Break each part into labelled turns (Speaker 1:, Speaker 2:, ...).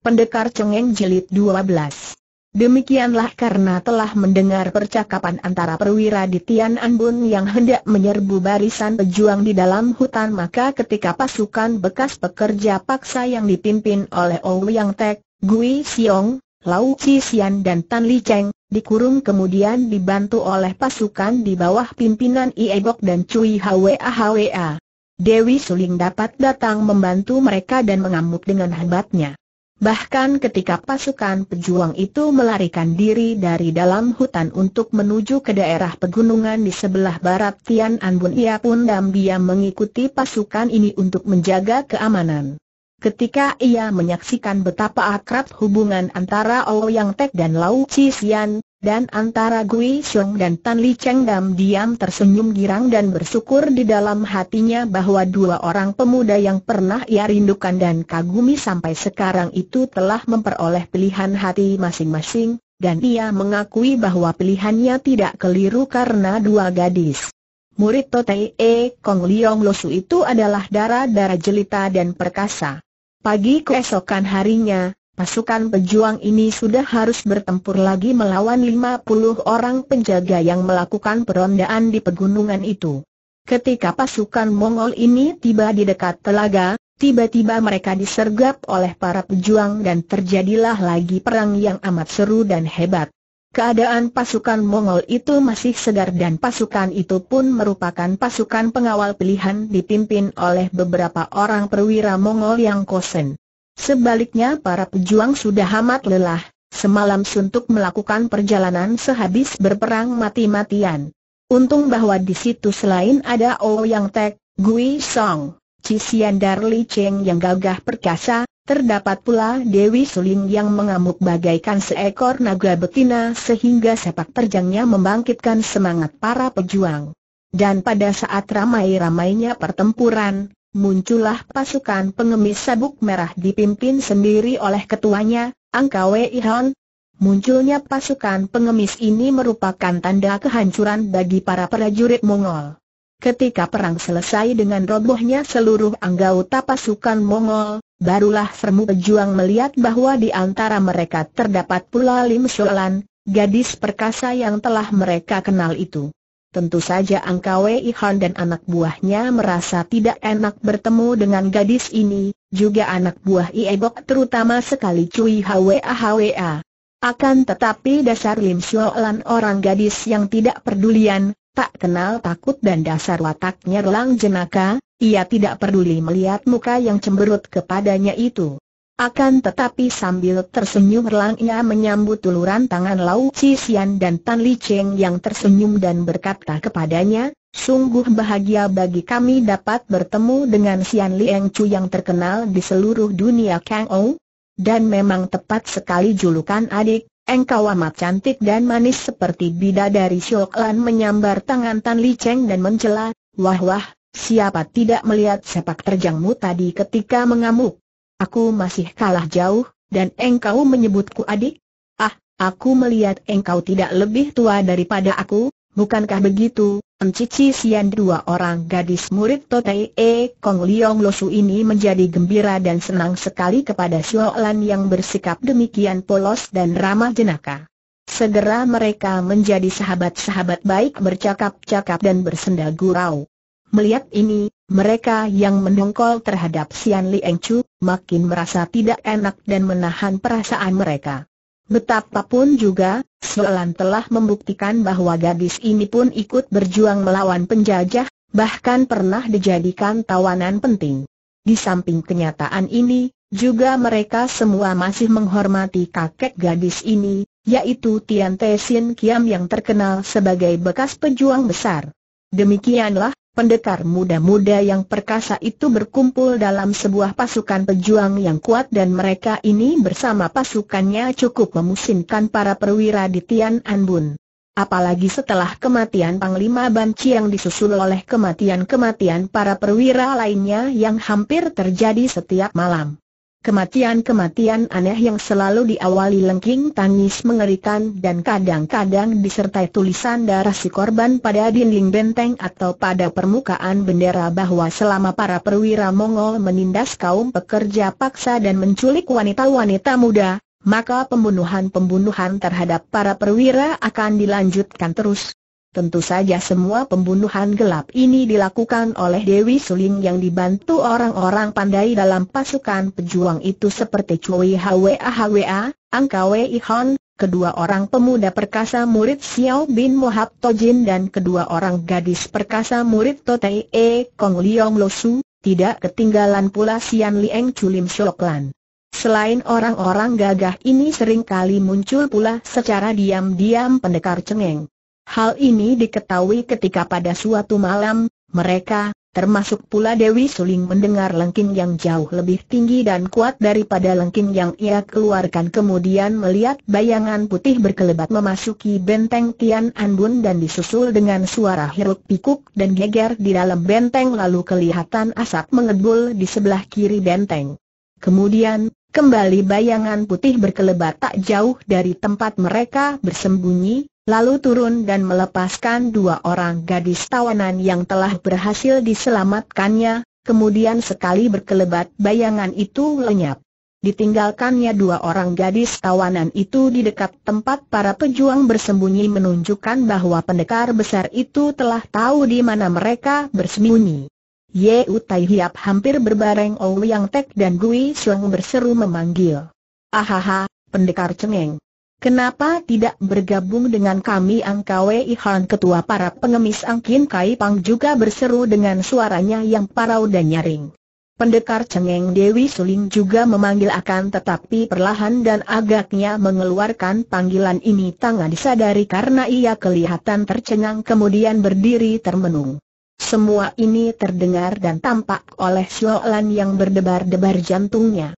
Speaker 1: Pendekar Cengeng Jilid 12 Demikianlah karena telah mendengar percakapan antara perwira di Tian Anbun yang hendak menyerbu barisan pejuang di dalam hutan maka ketika pasukan bekas pekerja paksa yang dipimpin oleh Ou Yang Tek, Gui Xiong, Lau Chi Xian dan Tan Li Cheng, dikurung kemudian dibantu oleh pasukan di bawah pimpinan Iebok dan Cui Hwa Hwa. Dewi Suling dapat datang membantu mereka dan mengamuk dengan hebatnya. Bahkan ketika pasukan pejuang itu melarikan diri dari dalam hutan untuk menuju ke daerah pegunungan di sebelah barat Tian Anbun ia pun diam-diam mengikuti pasukan ini untuk menjaga keamanan. Ketika ia menyaksikan betapa akrab hubungan antara Yang Tek dan Lau Chi Sian, dan antara Gui Xiong dan Tan Li Cheng Dam diam tersenyum girang dan bersyukur di dalam hatinya bahwa dua orang pemuda yang pernah ia rindukan dan kagumi sampai sekarang itu telah memperoleh pilihan hati masing-masing, dan ia mengakui bahwa pilihannya tidak keliru karena dua gadis. Murid Totei E Kong Liong Losu itu adalah darah-darah jelita dan perkasa. Pagi keesokan harinya, pasukan pejuang ini sudah harus bertempur lagi melawan 50 orang penjaga yang melakukan perondaan di pegunungan itu. Ketika pasukan Mongol ini tiba di dekat telaga, tiba-tiba mereka disergap oleh para pejuang dan terjadilah lagi perang yang amat seru dan hebat. Keadaan pasukan Mongol itu masih segar dan pasukan itu pun merupakan pasukan pengawal pilihan dipimpin oleh beberapa orang perwira Mongol yang kosen. Sebaliknya para pejuang sudah amat lelah, semalam suntuk melakukan perjalanan sehabis berperang mati-matian. Untung bahwa di situ selain ada Ouyang oh Tek, Gui Song, Cisian Darli Cheng yang gagah perkasa, Terdapat pula Dewi Suling yang mengamuk bagaikan seekor naga betina sehingga sepak terjangnya membangkitkan semangat para pejuang. Dan pada saat ramai-ramainya pertempuran, muncullah pasukan pengemis sabuk merah dipimpin sendiri oleh ketuanya, Angkawe Ihon. Munculnya pasukan pengemis ini merupakan tanda kehancuran bagi para prajurit Mongol. Ketika perang selesai dengan robohnya seluruh anggota pasukan Mongol, barulah Sermu Pejuang melihat bahwa di antara mereka terdapat pula Lim Sholan, gadis perkasa yang telah mereka kenal itu. Tentu saja Angka Wei Han dan anak buahnya merasa tidak enak bertemu dengan gadis ini, juga anak buah Iebok terutama sekali Cui Hwa Hwa. Akan tetapi dasar Lim Sholan orang gadis yang tidak pedulian, tak kenal takut dan dasar wataknya gelang jenaka, ia tidak peduli melihat muka yang cemberut kepadanya itu. Akan tetapi sambil tersenyum relang ia menyambut uluran tangan Lau Cisian dan Tan Li Cheng yang tersenyum dan berkata kepadanya, Sungguh bahagia bagi kami dapat bertemu dengan Sian Liang Chu yang terkenal di seluruh dunia Kang Ou. Dan memang tepat sekali julukan adik, Engkau amat cantik dan manis seperti bidadari Siok Lan menyambar tangan Tan Li Cheng dan mencela, wah wah, siapa tidak melihat sepak terjangmu tadi ketika mengamuk. Aku masih kalah jauh, dan engkau menyebutku adik? Ah, aku melihat engkau tidak lebih tua daripada aku, bukankah begitu? Encici Sian dua orang gadis murid Totei E Kong Liong Losu ini menjadi gembira dan senang sekali kepada Siolan yang bersikap demikian polos dan ramah jenaka. Segera mereka menjadi sahabat-sahabat baik bercakap-cakap dan bersenda gurau. Melihat ini, mereka yang mendongkol terhadap Sian Lieng Chu, makin merasa tidak enak dan menahan perasaan mereka. Betapapun juga, Soelan telah membuktikan bahwa gadis ini pun ikut berjuang melawan penjajah, bahkan pernah dijadikan tawanan penting. Di samping kenyataan ini, juga mereka semua masih menghormati kakek gadis ini, yaitu Tian Te Sin Kiam yang terkenal sebagai bekas pejuang besar. Demikianlah, pendekar muda-muda yang perkasa itu berkumpul dalam sebuah pasukan pejuang yang kuat dan mereka ini bersama pasukannya cukup memusinkan para perwira di Tian Anbun. Apalagi setelah kematian Panglima Ban Chiang disusul oleh kematian-kematian para perwira lainnya yang hampir terjadi setiap malam. Kematian-kematian aneh yang selalu diawali lengking tangis mengerikan dan kadang-kadang disertai tulisan darah si korban pada dinding benteng atau pada permukaan bendera bahwa selama para perwira Mongol menindas kaum pekerja paksa dan menculik wanita-wanita muda, maka pembunuhan-pembunuhan terhadap para perwira akan dilanjutkan terus. Tentu saja semua pembunuhan gelap ini dilakukan oleh Dewi Suling yang dibantu orang-orang pandai dalam pasukan pejuang itu seperti Cui Hwa Hwa, Angkawe Ihon, kedua orang pemuda perkasa murid Xiao Bin Mohab Tojin dan kedua orang gadis perkasa murid Totei E Kong Liong Losu, tidak ketinggalan pula Sian Lieng Culim Shoklan. Selain orang-orang gagah ini sering kali muncul pula secara diam-diam pendekar cengeng. Hal ini diketahui ketika pada suatu malam, mereka, termasuk pula Dewi Suling mendengar lengking yang jauh lebih tinggi dan kuat daripada lengking yang ia keluarkan kemudian melihat bayangan putih berkelebat memasuki benteng Tian Anbun dan disusul dengan suara hiruk pikuk dan geger di dalam benteng lalu kelihatan asap mengebul di sebelah kiri benteng. Kemudian, kembali bayangan putih berkelebat tak jauh dari tempat mereka bersembunyi, lalu turun dan melepaskan dua orang gadis tawanan yang telah berhasil diselamatkannya, kemudian sekali berkelebat bayangan itu lenyap. Ditinggalkannya dua orang gadis tawanan itu di dekat tempat para pejuang bersembunyi menunjukkan bahwa pendekar besar itu telah tahu di mana mereka bersembunyi. Ye Utai Hiap hampir berbareng Ouyang Tek dan Gui Suang berseru memanggil. Ahaha, pendekar cengeng. Kenapa tidak bergabung dengan kami Angkawe Wei Han ketua para pengemis Angkin Kai Pang juga berseru dengan suaranya yang parau dan nyaring. Pendekar Cengeng Dewi Suling juga memanggil akan tetapi perlahan dan agaknya mengeluarkan panggilan ini tangan disadari karena ia kelihatan tercengang kemudian berdiri termenung. Semua ini terdengar dan tampak oleh Xiao Lan yang berdebar-debar jantungnya.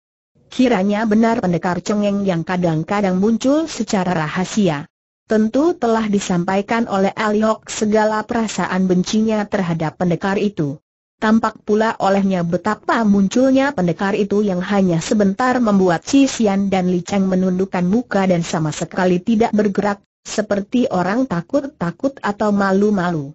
Speaker 1: Kiranya benar pendekar cengeng yang kadang-kadang muncul secara rahasia. Tentu telah disampaikan oleh Aliok segala perasaan bencinya terhadap pendekar itu. Tampak pula olehnya betapa munculnya pendekar itu yang hanya sebentar membuat si Sian dan Li Cheng menundukkan muka dan sama sekali tidak bergerak, seperti orang takut-takut atau malu-malu.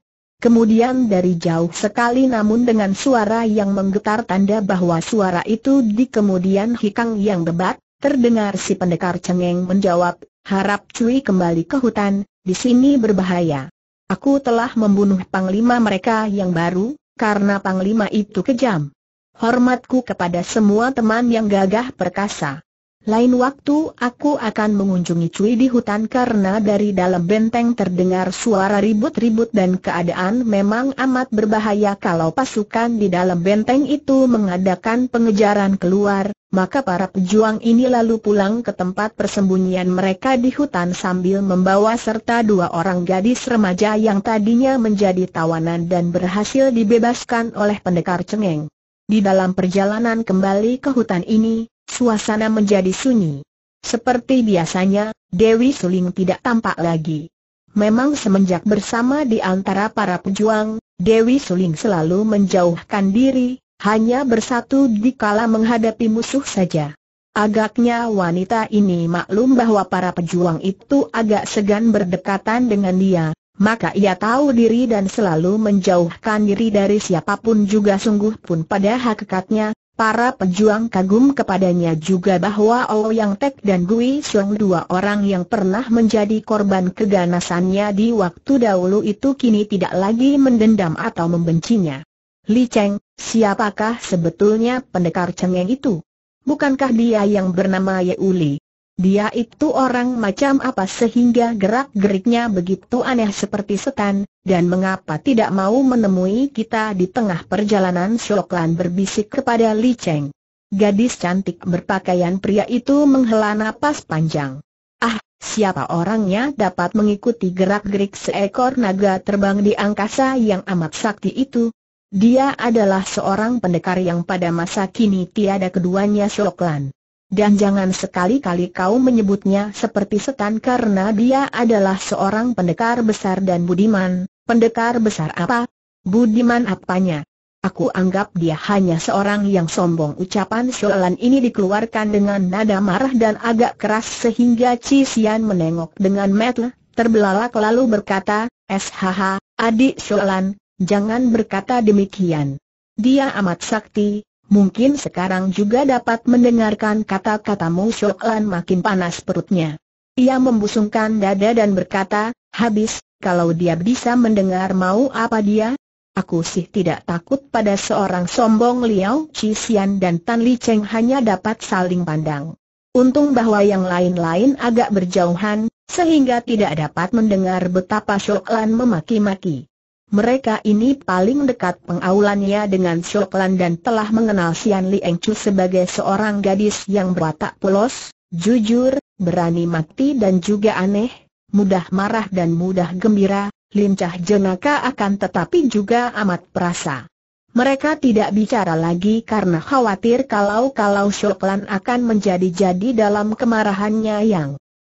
Speaker 1: Kemudian dari jauh sekali namun dengan suara yang menggetar tanda bahwa suara itu di kemudian hikang yang debat, terdengar si pendekar cengeng menjawab, harap cuy kembali ke hutan, di sini berbahaya. Aku telah membunuh panglima mereka yang baru, karena panglima itu kejam. Hormatku kepada semua teman yang gagah perkasa. Lain waktu aku akan mengunjungi Cui di hutan karena dari dalam benteng terdengar suara ribut-ribut dan keadaan memang amat berbahaya kalau pasukan di dalam benteng itu mengadakan pengejaran keluar, maka para pejuang ini lalu pulang ke tempat persembunyian mereka di hutan sambil membawa serta dua orang gadis remaja yang tadinya menjadi tawanan dan berhasil dibebaskan oleh pendekar cengeng. Di dalam perjalanan kembali ke hutan ini, Suasana menjadi sunyi. Seperti biasanya, Dewi Suling tidak tampak lagi. Memang semenjak bersama di antara para pejuang, Dewi Suling selalu menjauhkan diri, hanya bersatu di kala menghadapi musuh saja. Agaknya wanita ini maklum bahwa para pejuang itu agak segan berdekatan dengan dia, maka ia tahu diri dan selalu menjauhkan diri dari siapapun juga sungguh pun pada hakikatnya, Para pejuang kagum kepadanya juga bahwa Oh Yang Tek dan Gui Xiong dua orang yang pernah menjadi korban keganasannya di waktu dahulu itu kini tidak lagi mendendam atau membencinya. Li Cheng, siapakah sebetulnya pendekar cengeng itu? Bukankah dia yang bernama Ye Uli? Dia itu orang macam apa sehingga gerak-geriknya begitu aneh seperti setan, dan mengapa tidak mau menemui kita di tengah perjalanan Shoklan berbisik kepada Li Cheng. Gadis cantik berpakaian pria itu menghela napas panjang. Ah, siapa orangnya dapat mengikuti gerak-gerik seekor naga terbang di angkasa yang amat sakti itu? Dia adalah seorang pendekar yang pada masa kini tiada keduanya Shoklan dan jangan sekali-kali kau menyebutnya seperti setan karena dia adalah seorang pendekar besar dan budiman. Pendekar besar apa? Budiman apanya? Aku anggap dia hanya seorang yang sombong ucapan soalan ini dikeluarkan dengan nada marah dan agak keras sehingga Cisian menengok dengan mata terbelalak lalu berkata, SHH, adik soalan, jangan berkata demikian. Dia amat sakti, Mungkin sekarang juga dapat mendengarkan kata-katamu Shok Lan makin panas perutnya. Ia membusungkan dada dan berkata, habis, kalau dia bisa mendengar mau apa dia? Aku sih tidak takut pada seorang sombong Liao Xian dan Tan Li Cheng hanya dapat saling pandang. Untung bahwa yang lain-lain agak berjauhan, sehingga tidak dapat mendengar betapa Shok Lan memaki-maki. Mereka ini paling dekat pengaulannya dengan Shoklan dan telah mengenal Sian Lieng Chu sebagai seorang gadis yang berwatak polos, jujur, berani mati dan juga aneh, mudah marah dan mudah gembira, lincah jenaka akan tetapi juga amat perasa. Mereka tidak bicara lagi karena khawatir kalau-kalau Shoklan akan menjadi-jadi dalam kemarahannya yang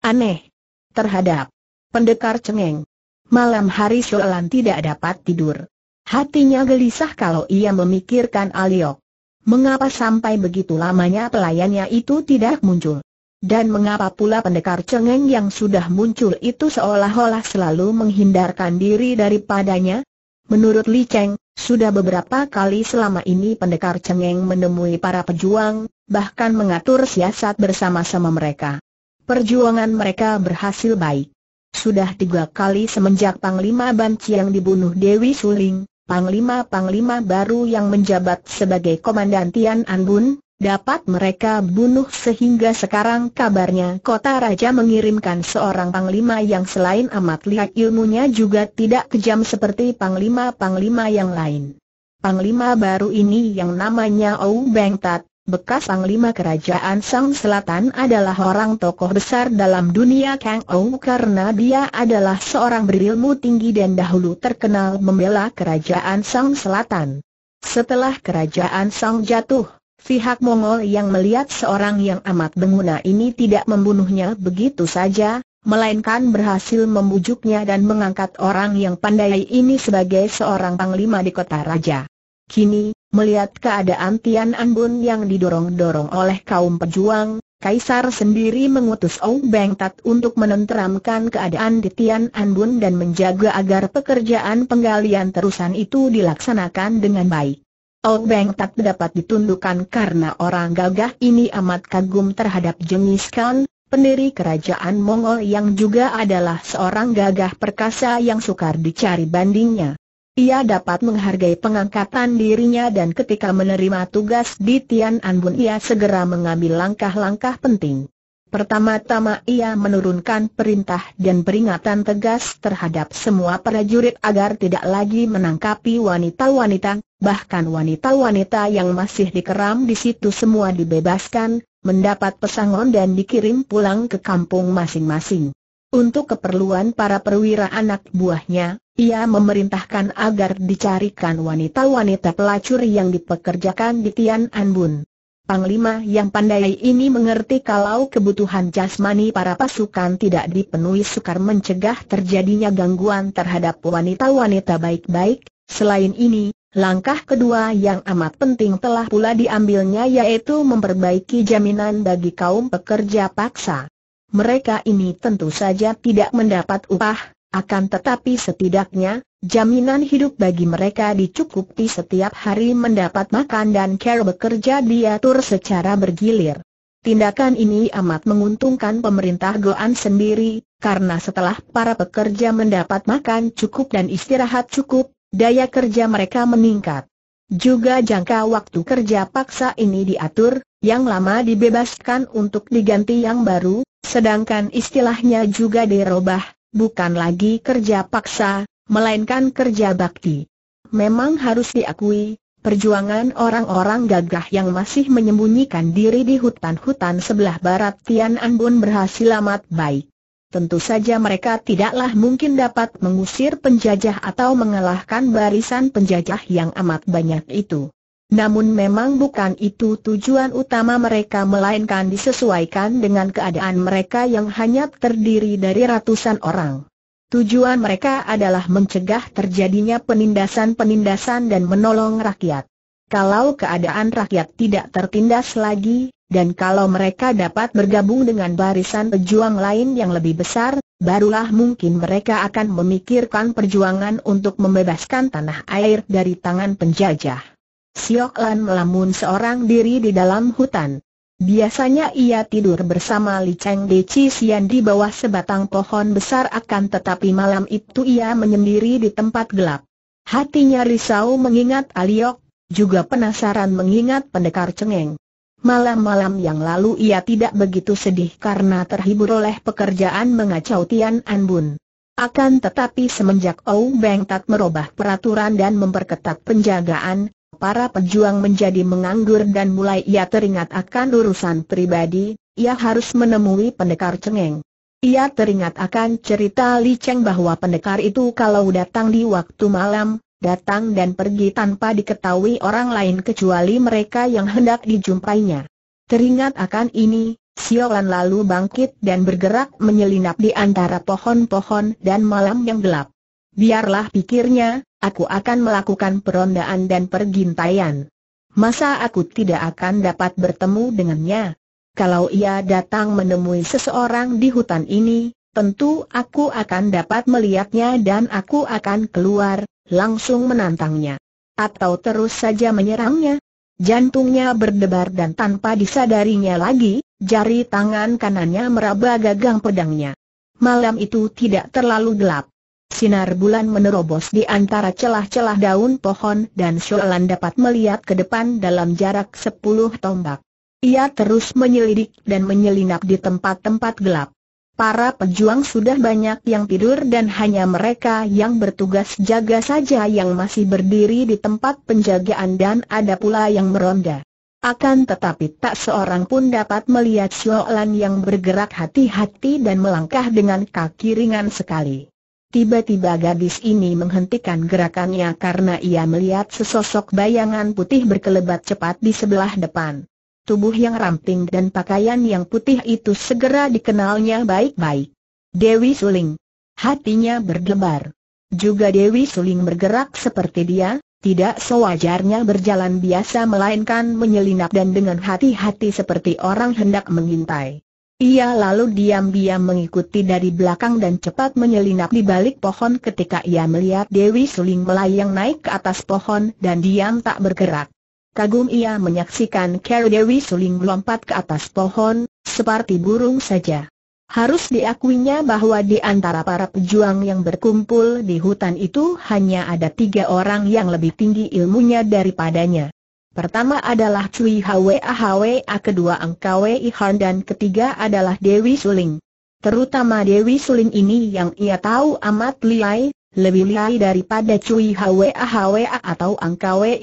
Speaker 1: aneh terhadap pendekar cengeng. Malam hari Soelan tidak dapat tidur. Hatinya gelisah kalau ia memikirkan Aliok. Mengapa sampai begitu lamanya pelayannya itu tidak muncul? Dan mengapa pula pendekar cengeng yang sudah muncul itu seolah-olah selalu menghindarkan diri daripadanya? Menurut Li Cheng, sudah beberapa kali selama ini pendekar cengeng menemui para pejuang, bahkan mengatur siasat bersama-sama mereka. Perjuangan mereka berhasil baik. Sudah tiga kali semenjak Panglima Banci yang dibunuh Dewi Suling, Panglima-Panglima baru yang menjabat sebagai Komandan Tian Anbun, dapat mereka bunuh sehingga sekarang kabarnya kota raja mengirimkan seorang panglima yang selain amat lihat ilmunya juga tidak kejam seperti panglima-panglima yang lain. Panglima baru ini yang namanya Ou Beng Tat, bekas Panglima Kerajaan Sang Selatan adalah orang tokoh besar dalam dunia Kang Ou karena dia adalah seorang berilmu tinggi dan dahulu terkenal membela Kerajaan Sang Selatan. Setelah Kerajaan Sang jatuh, pihak Mongol yang melihat seorang yang amat berguna ini tidak membunuhnya begitu saja, melainkan berhasil membujuknya dan mengangkat orang yang pandai ini sebagai seorang panglima di kota raja. Kini, Melihat keadaan Tian Anbun yang didorong-dorong oleh kaum pejuang, Kaisar sendiri mengutus Ong Beng Tat untuk menenteramkan keadaan di Tian Anbun dan menjaga agar pekerjaan penggalian terusan itu dilaksanakan dengan baik. Ong Beng Tat dapat ditundukkan karena orang gagah ini amat kagum terhadap Jengis Khan, pendiri kerajaan Mongol yang juga adalah seorang gagah perkasa yang sukar dicari bandingnya. Ia dapat menghargai pengangkatan dirinya dan ketika menerima tugas di Tian Anbun ia segera mengambil langkah-langkah penting. Pertama-tama ia menurunkan perintah dan peringatan tegas terhadap semua prajurit agar tidak lagi menangkapi wanita-wanita, bahkan wanita-wanita yang masih dikeram di situ semua dibebaskan, mendapat pesangon dan dikirim pulang ke kampung masing-masing. Untuk keperluan para perwira anak buahnya, ia memerintahkan agar dicarikan wanita-wanita pelacur yang dipekerjakan di Tian Anbun. Panglima yang pandai ini mengerti kalau kebutuhan jasmani para pasukan tidak dipenuhi sukar mencegah terjadinya gangguan terhadap wanita-wanita baik-baik, selain ini, langkah kedua yang amat penting telah pula diambilnya yaitu memperbaiki jaminan bagi kaum pekerja paksa mereka ini tentu saja tidak mendapat upah, akan tetapi setidaknya, jaminan hidup bagi mereka dicukupi setiap hari mendapat makan dan care bekerja diatur secara bergilir. Tindakan ini amat menguntungkan pemerintah Goan sendiri, karena setelah para pekerja mendapat makan cukup dan istirahat cukup, daya kerja mereka meningkat. Juga jangka waktu kerja paksa ini diatur, yang lama dibebaskan untuk diganti yang baru, Sedangkan istilahnya juga dirubah, bukan lagi kerja paksa, melainkan kerja bakti. Memang harus diakui, perjuangan orang-orang gagah yang masih menyembunyikan diri di hutan-hutan sebelah barat Tian Anbun berhasil amat baik. Tentu saja mereka tidaklah mungkin dapat mengusir penjajah atau mengalahkan barisan penjajah yang amat banyak itu. Namun memang bukan itu tujuan utama mereka melainkan disesuaikan dengan keadaan mereka yang hanya terdiri dari ratusan orang. Tujuan mereka adalah mencegah terjadinya penindasan-penindasan dan menolong rakyat. Kalau keadaan rakyat tidak tertindas lagi, dan kalau mereka dapat bergabung dengan barisan pejuang lain yang lebih besar, barulah mungkin mereka akan memikirkan perjuangan untuk membebaskan tanah air dari tangan penjajah. Siok Lan melamun seorang diri di dalam hutan. Biasanya ia tidur bersama Li Cheng De Chi Sian di bawah sebatang pohon besar akan tetapi malam itu ia menyendiri di tempat gelap. Hatinya risau mengingat Aliok, juga penasaran mengingat pendekar cengeng. Malam-malam yang lalu ia tidak begitu sedih karena terhibur oleh pekerjaan mengacau Tian Anbun. Akan tetapi semenjak Ou Beng Tat merubah peraturan dan memperketat penjagaan, para pejuang menjadi menganggur dan mulai ia teringat akan urusan pribadi, ia harus menemui pendekar cengeng. Ia teringat akan cerita Li Cheng bahwa pendekar itu kalau datang di waktu malam, datang dan pergi tanpa diketahui orang lain kecuali mereka yang hendak dijumpainya. Teringat akan ini, Siolan lalu bangkit dan bergerak menyelinap di antara pohon-pohon dan malam yang gelap. Biarlah pikirnya, aku akan melakukan perondaan dan pergintaian. Masa aku tidak akan dapat bertemu dengannya? Kalau ia datang menemui seseorang di hutan ini, tentu aku akan dapat melihatnya dan aku akan keluar, langsung menantangnya. Atau terus saja menyerangnya. Jantungnya berdebar dan tanpa disadarinya lagi, jari tangan kanannya meraba gagang pedangnya. Malam itu tidak terlalu gelap. Sinar bulan menerobos di antara celah-celah daun pohon dan Sholan dapat melihat ke depan dalam jarak sepuluh tombak. Ia terus menyelidik dan menyelinap di tempat-tempat gelap. Para pejuang sudah banyak yang tidur dan hanya mereka yang bertugas jaga saja yang masih berdiri di tempat penjagaan dan ada pula yang meronda. Akan tetapi tak seorang pun dapat melihat Sholan yang bergerak hati-hati dan melangkah dengan kaki ringan sekali. Tiba-tiba gadis ini menghentikan gerakannya karena ia melihat sesosok bayangan putih berkelebat cepat di sebelah depan. Tubuh yang ramping dan pakaian yang putih itu segera dikenalnya baik-baik. Dewi Suling. Hatinya berdebar. Juga Dewi Suling bergerak seperti dia, tidak sewajarnya berjalan biasa melainkan menyelinap dan dengan hati-hati seperti orang hendak mengintai. Ia lalu diam-diam mengikuti dari belakang dan cepat menyelinap di balik pohon ketika ia melihat Dewi Suling melayang naik ke atas pohon dan diam tak bergerak. Kagum ia menyaksikan Kero Dewi Suling melompat ke atas pohon, seperti burung saja. Harus diakuinya bahwa di antara para pejuang yang berkumpul di hutan itu hanya ada tiga orang yang lebih tinggi ilmunya daripadanya. Pertama adalah Cui Hwa A, kedua Angka Wei dan ketiga adalah Dewi Suling. Terutama Dewi Suling ini yang ia tahu amat liai, lebih liai daripada Cui Hwa A atau Angka Wei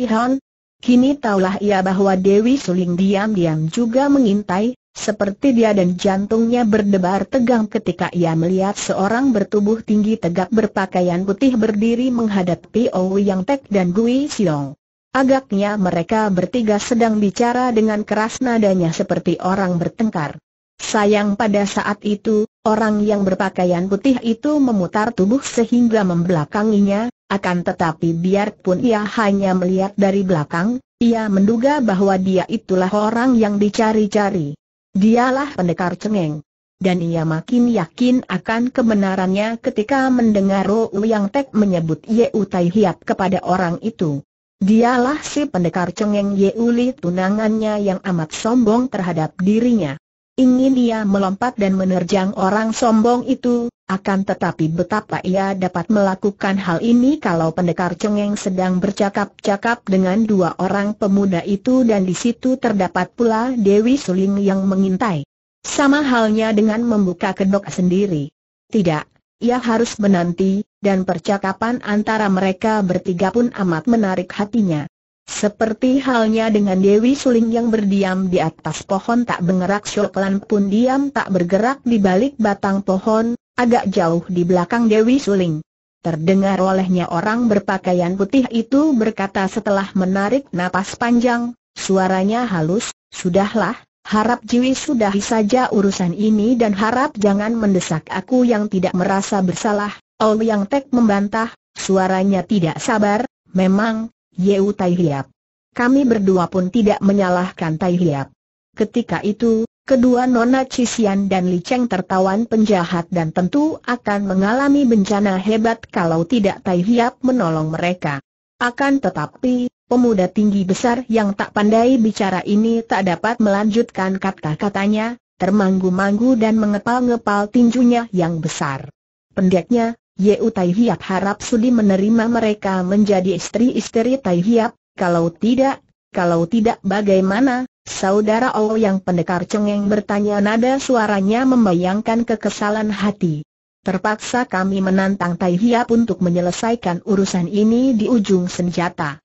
Speaker 1: Kini taulah ia bahwa Dewi Suling diam-diam juga mengintai, seperti dia dan jantungnya berdebar tegang ketika ia melihat seorang bertubuh tinggi tegak berpakaian putih berdiri menghadapi Ouyang Yang Tek dan Gui Siong. Agaknya mereka bertiga sedang bicara dengan keras nadanya seperti orang bertengkar. Sayang pada saat itu, orang yang berpakaian putih itu memutar tubuh sehingga membelakanginya, akan tetapi biarpun ia hanya melihat dari belakang, ia menduga bahwa dia itulah orang yang dicari-cari. Dialah pendekar cengeng. Dan ia makin yakin akan kebenarannya ketika mendengar Ro Yang Tek menyebut Ye Utai Hiap kepada orang itu. Dialah si pendekar cengeng Yeuli tunangannya yang amat sombong terhadap dirinya. Ingin dia melompat dan menerjang orang sombong itu, akan tetapi betapa ia dapat melakukan hal ini kalau pendekar cengeng sedang bercakap-cakap dengan dua orang pemuda itu dan di situ terdapat pula Dewi Suling yang mengintai. Sama halnya dengan membuka kedok sendiri. Tidak, ia harus menanti, dan percakapan antara mereka bertiga pun amat menarik hatinya. Seperti halnya dengan Dewi Suling yang berdiam di atas pohon tak bergerak Syoklan pun diam tak bergerak di balik batang pohon, agak jauh di belakang Dewi Suling. Terdengar olehnya orang berpakaian putih itu berkata setelah menarik napas panjang, suaranya halus, Sudahlah, Harap Jiwi sudahi saja urusan ini dan harap jangan mendesak aku yang tidak merasa bersalah. Ol Yang Tek membantah, suaranya tidak sabar, memang, Yeu Tai Hiap. Kami berdua pun tidak menyalahkan Tai Hiap. Ketika itu, kedua Nona Cisian dan Li Cheng tertawan penjahat dan tentu akan mengalami bencana hebat kalau tidak Tai Hiap menolong mereka. Akan tetapi, Pemuda tinggi besar yang tak pandai bicara ini tak dapat melanjutkan kata-katanya, termanggu-manggu dan mengepal-ngepal tinjunya yang besar. Pendeknya, Ye Tai Hiap harap sudi menerima mereka menjadi istri-istri Tai Hiap, kalau tidak, kalau tidak bagaimana, saudara allah yang pendekar cengeng bertanya nada suaranya membayangkan kekesalan hati. Terpaksa kami menantang Tai Hiap untuk menyelesaikan urusan ini di ujung senjata.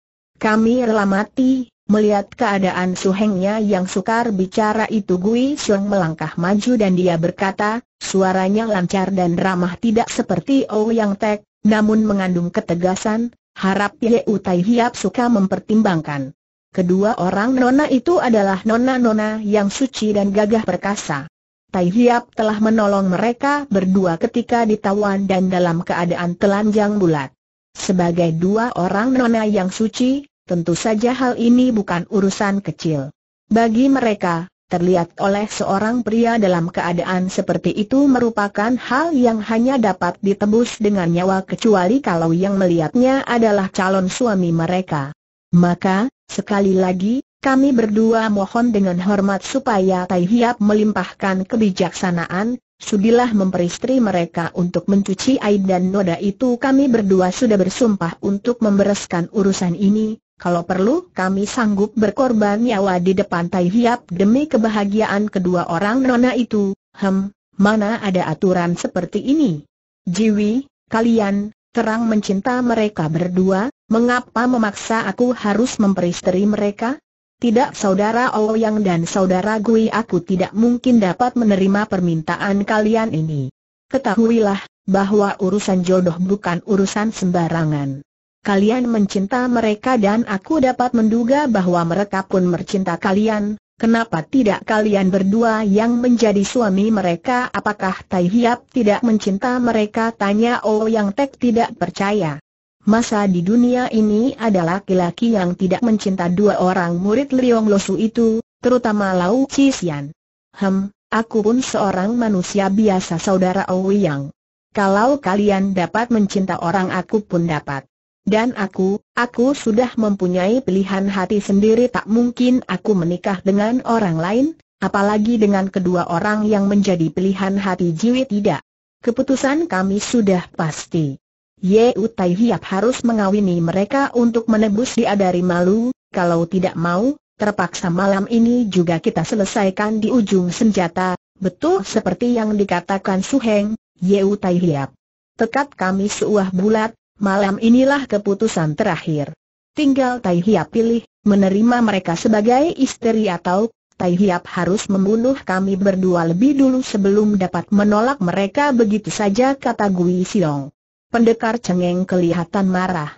Speaker 1: Kami rela mati, melihat keadaan suhengnya yang sukar bicara itu Gui Siong melangkah maju dan dia berkata, suaranya lancar dan ramah tidak seperti yang Tek, namun mengandung ketegasan, harap Ye Utai Hiap suka mempertimbangkan. Kedua orang nona itu adalah nona-nona yang suci dan gagah perkasa. Tai Hiap telah menolong mereka berdua ketika ditawan dan dalam keadaan telanjang bulat. Sebagai dua orang nona yang suci, tentu saja hal ini bukan urusan kecil. Bagi mereka, terlihat oleh seorang pria dalam keadaan seperti itu merupakan hal yang hanya dapat ditebus dengan nyawa kecuali kalau yang melihatnya adalah calon suami mereka. Maka, sekali lagi, kami berdua mohon dengan hormat supaya Tai Hiap melimpahkan kebijaksanaan, sudilah memperistri mereka untuk mencuci air dan noda itu kami berdua sudah bersumpah untuk membereskan urusan ini, kalau perlu, kami sanggup berkorban nyawa di depan Tai Hiap demi kebahagiaan kedua orang nona itu. Hem, mana ada aturan seperti ini? Jiwi, kalian, terang mencinta mereka berdua, mengapa memaksa aku harus memperisteri mereka? Tidak saudara Ouyang oh dan saudara Gui aku tidak mungkin dapat menerima permintaan kalian ini. Ketahuilah, bahwa urusan jodoh bukan urusan sembarangan kalian mencinta mereka dan aku dapat menduga bahwa mereka pun mencinta kalian, kenapa tidak kalian berdua yang menjadi suami mereka apakah Tai Hiap tidak mencinta mereka tanya Oh Yang Tek tidak percaya. Masa di dunia ini ada laki-laki yang tidak mencinta dua orang murid Liong Losu itu, terutama Lau Cisian. Hem, aku pun seorang manusia biasa saudara Ouyang. Oh Kalau kalian dapat mencinta orang aku pun dapat. Dan aku, aku sudah mempunyai pilihan hati sendiri tak mungkin aku menikah dengan orang lain, apalagi dengan kedua orang yang menjadi pilihan hati Jiwi tidak. Keputusan kami sudah pasti. Ye Utai Hiap harus mengawini mereka untuk menebus dia dari malu, kalau tidak mau, terpaksa malam ini juga kita selesaikan di ujung senjata, betul seperti yang dikatakan Suheng, Ye Utai Hiap. Tekad kami seuah bulat, Malam inilah keputusan terakhir. Tinggal Tai Hiap pilih, menerima mereka sebagai istri atau Tai Hiap harus membunuh kami berdua lebih dulu sebelum dapat menolak mereka begitu saja kata Gui Siong. Pendekar cengeng kelihatan marah.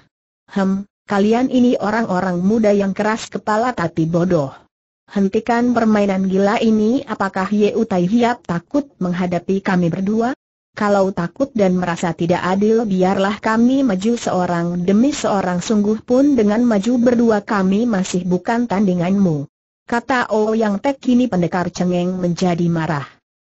Speaker 1: Hem, kalian ini orang-orang muda yang keras kepala tapi bodoh. Hentikan permainan gila ini apakah Yeu Tai Hiap takut menghadapi kami berdua? kalau takut dan merasa tidak adil biarlah kami maju seorang demi seorang sungguh pun dengan maju berdua kami masih bukan tandinganmu. Kata O oh Yang Tek kini pendekar cengeng menjadi marah.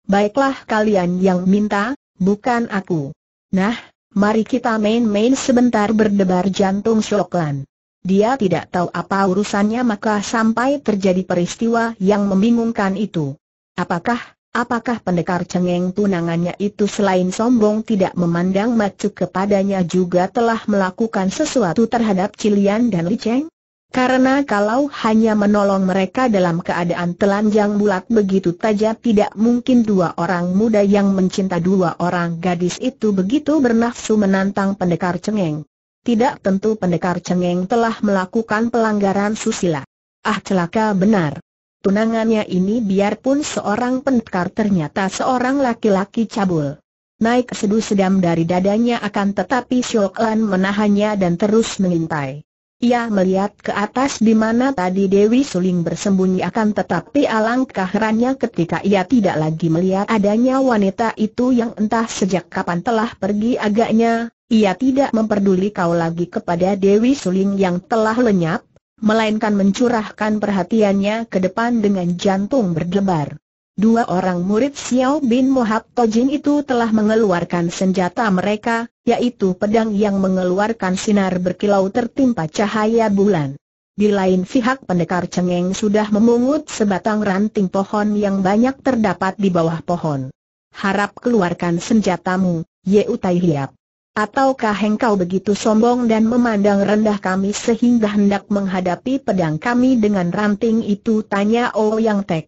Speaker 1: Baiklah kalian yang minta, bukan aku. Nah, mari kita main-main sebentar berdebar jantung Syoklan. Dia tidak tahu apa urusannya maka sampai terjadi peristiwa yang membingungkan itu. Apakah Apakah pendekar cengeng tunangannya itu selain sombong tidak memandang macu kepadanya juga telah melakukan sesuatu terhadap Cilian dan Liceng? Karena kalau hanya menolong mereka dalam keadaan telanjang bulat begitu saja tidak mungkin dua orang muda yang mencinta dua orang gadis itu begitu bernafsu menantang pendekar cengeng. Tidak tentu pendekar cengeng telah melakukan pelanggaran susila. Ah celaka benar. Tunangannya ini biarpun seorang pendekar ternyata seorang laki-laki cabul. Naik sedu sedam dari dadanya akan tetapi Syok Lan menahannya dan terus mengintai. Ia melihat ke atas di mana tadi Dewi Suling bersembunyi akan tetapi alangkah herannya ketika ia tidak lagi melihat adanya wanita itu yang entah sejak kapan telah pergi agaknya, ia tidak memperduli kau lagi kepada Dewi Suling yang telah lenyap, melainkan mencurahkan perhatiannya ke depan dengan jantung berdebar. Dua orang murid Xiao bin Mohab Tojin itu telah mengeluarkan senjata mereka, yaitu pedang yang mengeluarkan sinar berkilau tertimpa cahaya bulan. Di lain pihak pendekar cengeng sudah memungut sebatang ranting pohon yang banyak terdapat di bawah pohon. Harap keluarkan senjatamu, Ye Utai Hiap. Ataukah engkau begitu sombong dan memandang rendah kami sehingga hendak menghadapi pedang kami dengan ranting itu? Tanya Oh Yang Tek.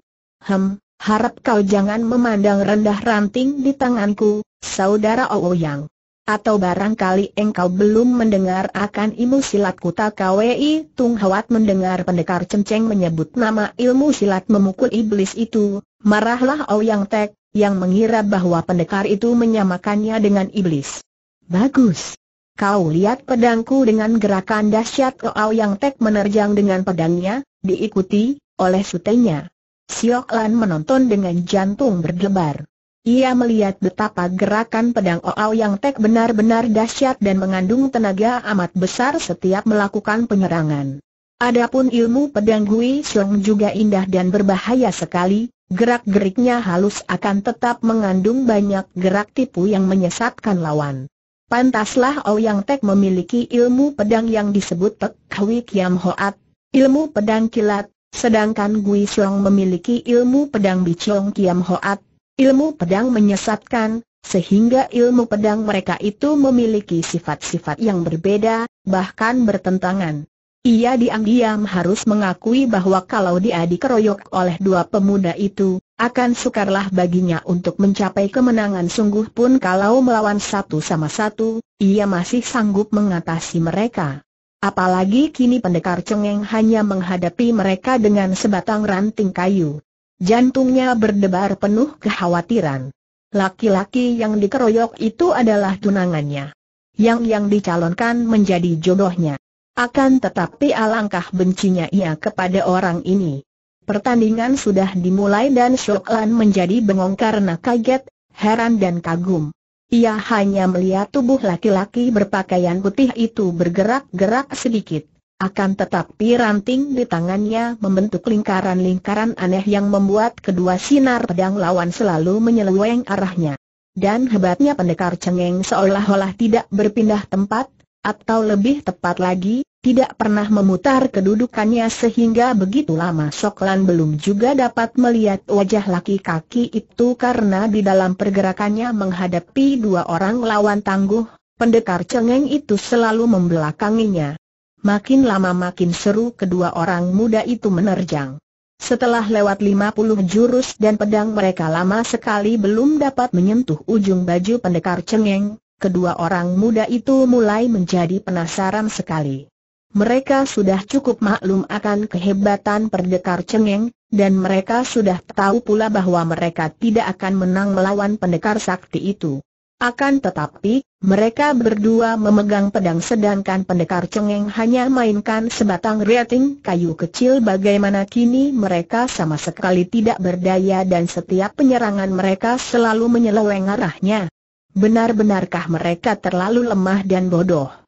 Speaker 1: Hem, harap kau jangan memandang rendah ranting di tanganku, saudara Oh Yang. Atau barangkali engkau belum mendengar akan ilmu silat kuta KWI Tung Hawat mendengar pendekar cenceng menyebut nama ilmu silat memukul iblis itu, marahlah Oh Tek, yang mengira bahwa pendekar itu menyamakannya dengan iblis. Bagus. Kau lihat pedangku dengan gerakan dahsyat Oao Yang Tek menerjang dengan pedangnya, diikuti oleh sutenya. Siok Lan menonton dengan jantung berdebar. Ia melihat betapa gerakan pedang Oao Yang Tek benar-benar dahsyat dan mengandung tenaga amat besar setiap melakukan penyerangan. Adapun ilmu pedang Gui Xiong juga indah dan berbahaya sekali, gerak-geriknya halus akan tetap mengandung banyak gerak tipu yang menyesatkan lawan. Pantaslah Ouyang Tek memiliki ilmu pedang yang disebut Pek Hwi Kiam Hoat, ilmu pedang kilat, sedangkan Gui Siong memiliki ilmu pedang Bicong Kiam Hoat, ilmu pedang menyesatkan, sehingga ilmu pedang mereka itu memiliki sifat-sifat yang berbeda, bahkan bertentangan. Ia diam-diam harus mengakui bahwa kalau dia dikeroyok oleh dua pemuda itu, akan sukarlah baginya untuk mencapai kemenangan sungguh pun kalau melawan satu sama satu, ia masih sanggup mengatasi mereka. Apalagi kini pendekar cengeng hanya menghadapi mereka dengan sebatang ranting kayu. Jantungnya berdebar penuh kekhawatiran. Laki-laki yang dikeroyok itu adalah tunangannya. Yang yang dicalonkan menjadi jodohnya. Akan tetapi alangkah bencinya ia kepada orang ini. Pertandingan sudah dimulai dan Shok Lan menjadi bengong karena kaget, heran dan kagum. Ia hanya melihat tubuh laki-laki berpakaian putih itu bergerak-gerak sedikit. Akan tetapi ranting di tangannya membentuk lingkaran-lingkaran aneh yang membuat kedua sinar pedang lawan selalu menyeleweng arahnya. Dan hebatnya pendekar cengeng seolah-olah tidak berpindah tempat, atau lebih tepat lagi, tidak pernah memutar kedudukannya sehingga begitu lama Soklan belum juga dapat melihat wajah laki kaki itu karena di dalam pergerakannya menghadapi dua orang lawan tangguh, pendekar cengeng itu selalu membelakanginya. Makin lama makin seru kedua orang muda itu menerjang. Setelah lewat lima puluh jurus dan pedang mereka lama sekali belum dapat menyentuh ujung baju pendekar cengeng, kedua orang muda itu mulai menjadi penasaran sekali mereka sudah cukup maklum akan kehebatan pendekar cengeng, dan mereka sudah tahu pula bahwa mereka tidak akan menang melawan pendekar sakti itu. Akan tetapi, mereka berdua memegang pedang sedangkan pendekar cengeng hanya mainkan sebatang rating kayu kecil bagaimana kini mereka sama sekali tidak berdaya dan setiap penyerangan mereka selalu menyeleweng arahnya. Benar-benarkah mereka terlalu lemah dan bodoh?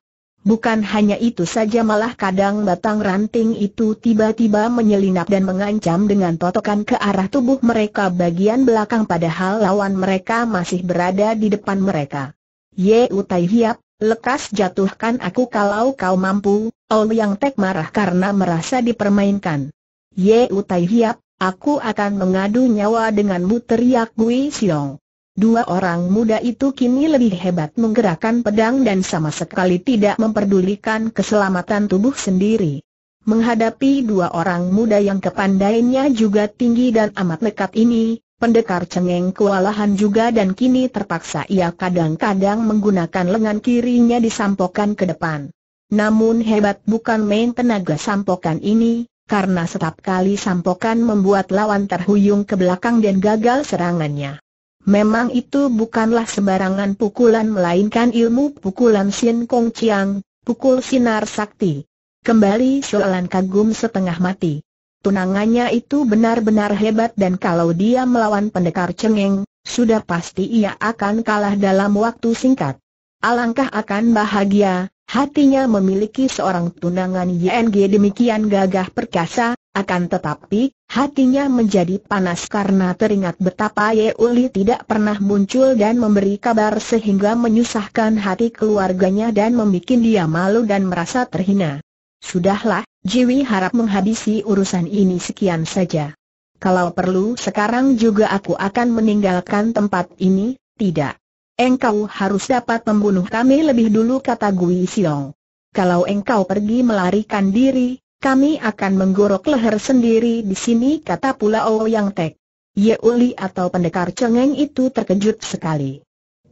Speaker 1: Bukan hanya itu saja malah kadang batang ranting itu tiba-tiba menyelinap dan mengancam dengan totokan ke arah tubuh mereka bagian belakang padahal lawan mereka masih berada di depan mereka. Ye Utai Hiap, lekas jatuhkan aku kalau kau mampu, Ol Yang Tek marah karena merasa dipermainkan. Ye Utai Hiap, aku akan mengadu nyawa denganmu teriak Gui Xiong. Dua orang muda itu kini lebih hebat menggerakkan pedang dan sama sekali tidak memperdulikan keselamatan tubuh sendiri. Menghadapi dua orang muda yang kepandainya juga tinggi dan amat lekat ini, pendekar cengeng kewalahan juga dan kini terpaksa ia kadang-kadang menggunakan lengan kirinya disampokan ke depan. Namun hebat bukan main tenaga sampokan ini, karena setiap kali sampokan membuat lawan terhuyung ke belakang dan gagal serangannya. Memang itu bukanlah sembarangan pukulan melainkan ilmu pukulan Sin Kong Chiang, pukul sinar sakti. Kembali soalan kagum setengah mati. Tunangannya itu benar-benar hebat dan kalau dia melawan pendekar cengeng, sudah pasti ia akan kalah dalam waktu singkat. Alangkah akan bahagia, hatinya memiliki seorang tunangan YNG demikian gagah perkasa, akan tetapi, hatinya menjadi panas karena teringat betapa Ye Uli tidak pernah muncul dan memberi kabar sehingga menyusahkan hati keluarganya dan membuat dia malu dan merasa terhina. Sudahlah, Jiwi harap menghabisi urusan ini sekian saja. Kalau perlu sekarang juga aku akan meninggalkan tempat ini, tidak. Engkau harus dapat membunuh kami lebih dulu kata Gui Siong. Kalau engkau pergi melarikan diri, kami akan menggorok leher sendiri di sini kata pula Ouyang oh Tek. Yeuli atau pendekar cengeng itu terkejut sekali.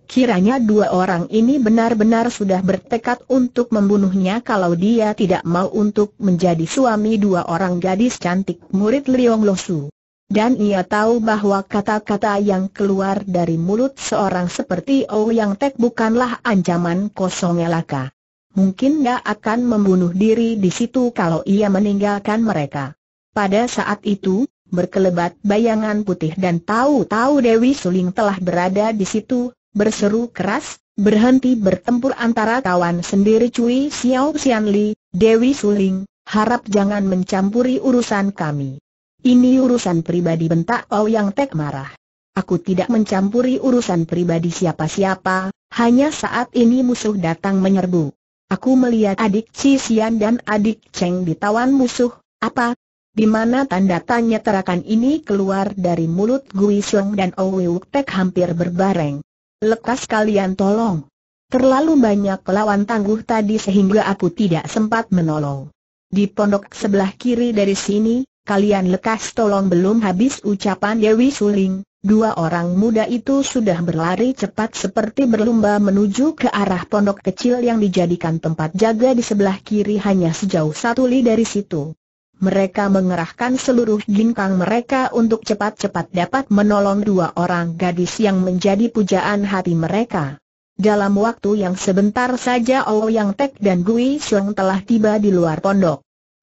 Speaker 1: Kiranya dua orang ini benar-benar sudah bertekad untuk membunuhnya kalau dia tidak mau untuk menjadi suami dua orang gadis cantik murid Liong Losu. Dan ia tahu bahwa kata-kata yang keluar dari mulut seorang seperti Ouyang oh Tek bukanlah ancaman kosong elaka mungkin gak akan membunuh diri di situ kalau ia meninggalkan mereka. Pada saat itu, berkelebat bayangan putih dan tahu-tahu Dewi Suling telah berada di situ, berseru keras, berhenti bertempur antara kawan sendiri Cui Xiao Xian Dewi Suling, harap jangan mencampuri urusan kami. Ini urusan pribadi bentak Yang Tek marah. Aku tidak mencampuri urusan pribadi siapa-siapa, hanya saat ini musuh datang menyerbu. Aku melihat adik Cisian dan adik Cheng ditawan musuh, apa? Di mana tanda tanya terakan ini keluar dari mulut Gui Xiong dan Owi Tek hampir berbareng. Lekas kalian tolong. Terlalu banyak lawan tangguh tadi sehingga aku tidak sempat menolong. Di pondok sebelah kiri dari sini, kalian lekas tolong belum habis ucapan Dewi Suling, Dua orang muda itu sudah berlari cepat seperti berlumba menuju ke arah pondok kecil yang dijadikan tempat jaga di sebelah kiri hanya sejauh satu li dari situ. Mereka mengerahkan seluruh ginkang mereka untuk cepat-cepat dapat menolong dua orang gadis yang menjadi pujaan hati mereka. Dalam waktu yang sebentar saja Ouyang Tek dan Gui Xiong telah tiba di luar pondok.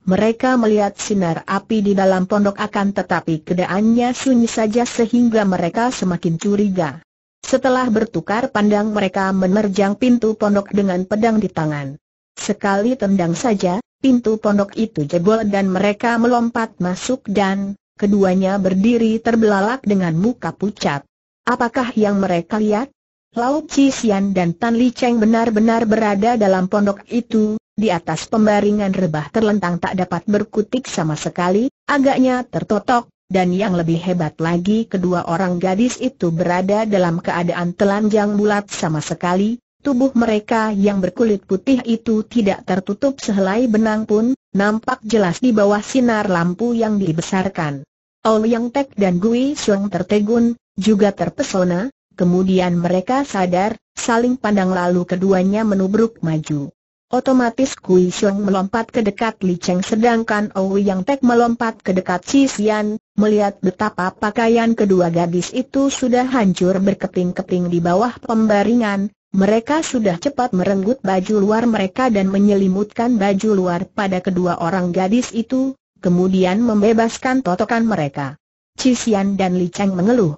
Speaker 1: Mereka melihat sinar api di dalam pondok akan tetapi keadaannya sunyi saja sehingga mereka semakin curiga. Setelah bertukar pandang mereka menerjang pintu pondok dengan pedang di tangan. Sekali tendang saja, pintu pondok itu jebol dan mereka melompat masuk dan, keduanya berdiri terbelalak dengan muka pucat. Apakah yang mereka lihat? Lau Cisian dan Tan Li Cheng benar-benar berada dalam pondok itu, di atas pembaringan rebah terlentang tak dapat berkutik sama sekali, agaknya tertotok, dan yang lebih hebat lagi kedua orang gadis itu berada dalam keadaan telanjang bulat sama sekali, tubuh mereka yang berkulit putih itu tidak tertutup sehelai benang pun, nampak jelas di bawah sinar lampu yang dibesarkan. Ouyang Tek dan Gui Xiong tertegun, juga terpesona, Kemudian mereka sadar, saling pandang lalu keduanya menubruk maju. Otomatis Kui Xiong melompat ke dekat Li Cheng sedangkan Owi Yang Tek melompat ke dekat Chi Xian, melihat betapa pakaian kedua gadis itu sudah hancur berkeping-keping di bawah pembaringan, mereka sudah cepat merenggut baju luar mereka dan menyelimutkan baju luar pada kedua orang gadis itu, kemudian membebaskan totokan mereka. Chi Xian dan Li Cheng mengeluh.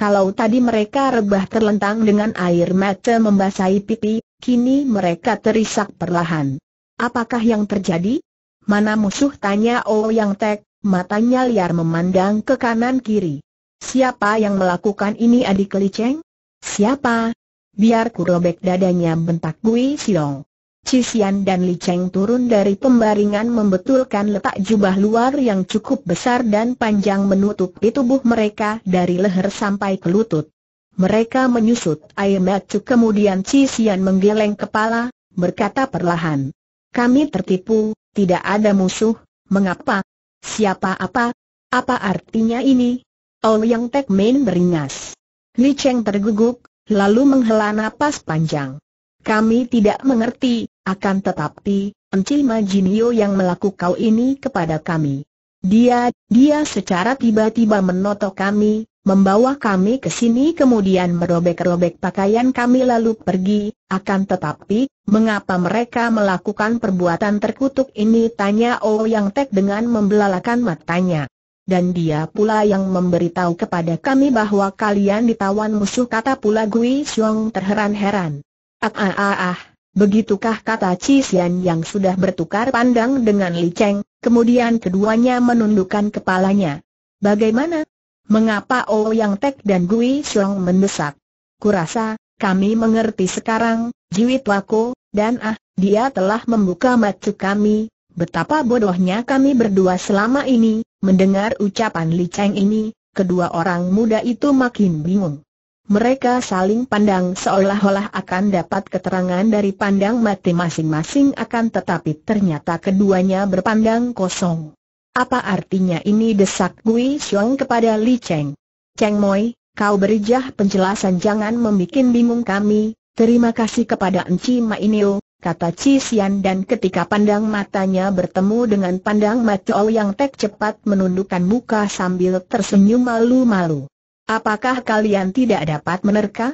Speaker 1: Kalau tadi mereka rebah terlentang dengan air mata membasahi pipi, kini mereka terisak perlahan. Apakah yang terjadi? Mana musuh tanya Oh yang Tek, matanya liar memandang ke kanan kiri. Siapa yang melakukan ini adik Cheng? Siapa? Biar ku robek dadanya bentak Gui Siong. Cisian dan Li Cheng turun dari pembaringan membetulkan letak jubah luar yang cukup besar dan panjang menutupi tubuh mereka dari leher sampai ke lutut. Mereka menyusut air mata kemudian Cisian menggeleng kepala, berkata perlahan. Kami tertipu, tidak ada musuh, mengapa? Siapa apa? Apa artinya ini? Oh Yang Tek Min beringas. Li Cheng tergugup, lalu menghela napas panjang. Kami tidak mengerti, akan tetapi, Enci Majinio yang melakukan kau ini kepada kami. Dia, dia secara tiba-tiba menotok kami, membawa kami ke sini kemudian merobek-robek pakaian kami lalu pergi, akan tetapi, mengapa mereka melakukan perbuatan terkutuk ini tanya O oh Yang Tek dengan membelalakan matanya. Dan dia pula yang memberitahu kepada kami bahwa kalian ditawan musuh kata pula Gui Xiong terheran-heran. Ah ah ah ah. Begitukah kata Cisian yang sudah bertukar pandang dengan Li Cheng, kemudian keduanya menundukkan kepalanya. Bagaimana? Mengapa Oh Yang Tek dan Gui Xiong mendesak? Kurasa, kami mengerti sekarang, Jiwit Wako, dan ah, dia telah membuka mata kami, betapa bodohnya kami berdua selama ini, mendengar ucapan Li Cheng ini, kedua orang muda itu makin bingung. Mereka saling pandang seolah-olah akan dapat keterangan dari pandang mati masing-masing akan tetapi ternyata keduanya berpandang kosong. Apa artinya ini desak Gui Xiong kepada Li Cheng? Cheng Moi, kau berijah penjelasan jangan membuat bingung kami, terima kasih kepada Enci Ma Inio, kata Chi Xian dan ketika pandang matanya bertemu dengan pandang Ma Chou yang tek cepat menundukkan muka sambil tersenyum malu-malu. Apakah kalian tidak dapat menerka?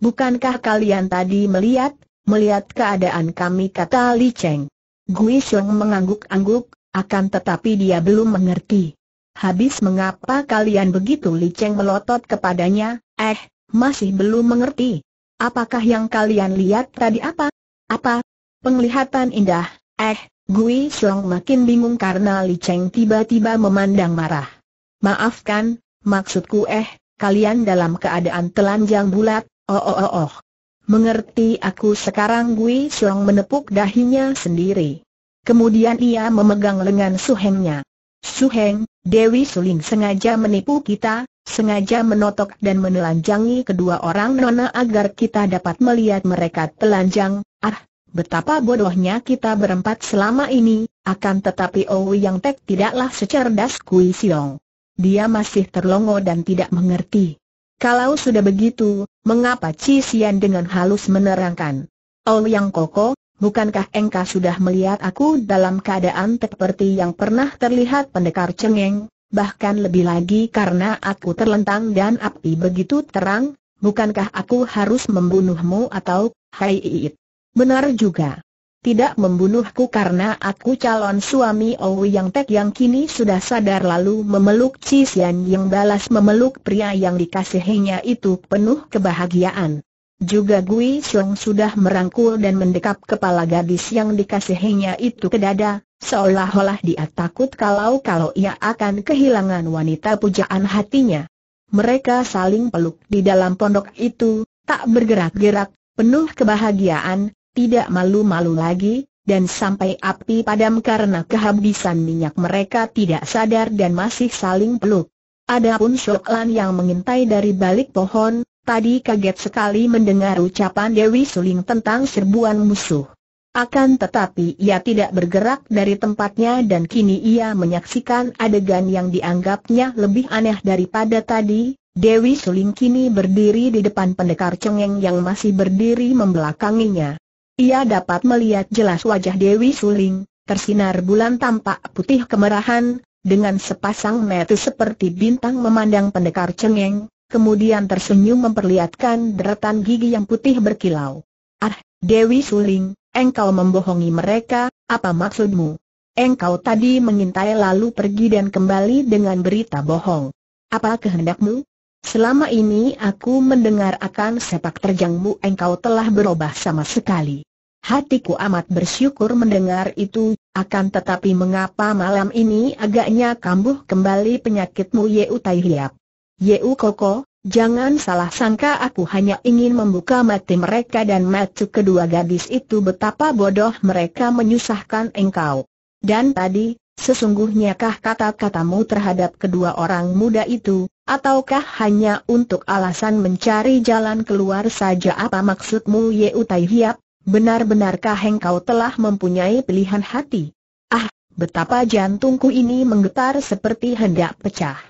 Speaker 1: Bukankah kalian tadi melihat, melihat keadaan kami kata Li Cheng. Gui Xiong mengangguk-angguk, akan tetapi dia belum mengerti. Habis mengapa kalian begitu Li Cheng melotot kepadanya, eh, masih belum mengerti. Apakah yang kalian lihat tadi apa? Apa? Penglihatan indah, eh, Gui Xiong makin bingung karena Li Cheng tiba-tiba memandang marah. Maafkan, maksudku eh, kalian dalam keadaan telanjang bulat, oh oh oh oh. Mengerti aku sekarang Gui Xiong menepuk dahinya sendiri. Kemudian ia memegang lengan Su Hengnya. Su Heng, Dewi Suling sengaja menipu kita, sengaja menotok dan menelanjangi kedua orang nona agar kita dapat melihat mereka telanjang, ah, Betapa bodohnya kita berempat selama ini, akan tetapi Owi Yang Tek tidaklah secerdas Kui Siong dia masih terlongo dan tidak mengerti. Kalau sudah begitu, mengapa Cisian dengan halus menerangkan? Oh yang koko, bukankah engkau sudah melihat aku dalam keadaan seperti yang pernah terlihat pendekar cengeng, bahkan lebih lagi karena aku terlentang dan api begitu terang, bukankah aku harus membunuhmu atau, hai it. Benar juga tidak membunuhku karena aku calon suami Ou Yang Tek yang kini sudah sadar lalu memeluk Cisian yang balas memeluk pria yang dikasihinya itu penuh kebahagiaan. Juga Gui Xiong sudah merangkul dan mendekap kepala gadis yang dikasihinya itu ke dada, seolah-olah dia takut kalau-kalau ia akan kehilangan wanita pujaan hatinya. Mereka saling peluk di dalam pondok itu, tak bergerak-gerak, penuh kebahagiaan, tidak malu-malu lagi, dan sampai api padam karena kehabisan minyak mereka tidak sadar dan masih saling peluk. Adapun Shok yang mengintai dari balik pohon, tadi kaget sekali mendengar ucapan Dewi Suling tentang serbuan musuh. Akan tetapi ia tidak bergerak dari tempatnya dan kini ia menyaksikan adegan yang dianggapnya lebih aneh daripada tadi, Dewi Suling kini berdiri di depan pendekar cengeng yang masih berdiri membelakanginya. Ia dapat melihat jelas wajah Dewi Suling, tersinar bulan tampak putih kemerahan, dengan sepasang mata seperti bintang memandang pendekar cengeng, kemudian tersenyum memperlihatkan deretan gigi yang putih berkilau. Ah, Dewi Suling, engkau membohongi mereka, apa maksudmu? Engkau tadi mengintai lalu pergi dan kembali dengan berita bohong. Apa kehendakmu? Selama ini aku mendengar akan sepak terjangmu engkau telah berubah sama sekali. Hatiku amat bersyukur mendengar itu, akan tetapi mengapa malam ini agaknya kambuh kembali penyakitmu Yeu Tai Hiap? Yeu Koko, jangan salah sangka aku hanya ingin membuka mati mereka dan mati kedua gadis itu betapa bodoh mereka menyusahkan engkau. Dan tadi, sesungguhnya kah kata-katamu terhadap kedua orang muda itu, ataukah hanya untuk alasan mencari jalan keluar saja apa maksudmu Yeu Tai Hiap? Benar-benarkah engkau telah mempunyai pilihan hati? Ah, betapa jantungku ini menggetar seperti hendak pecah.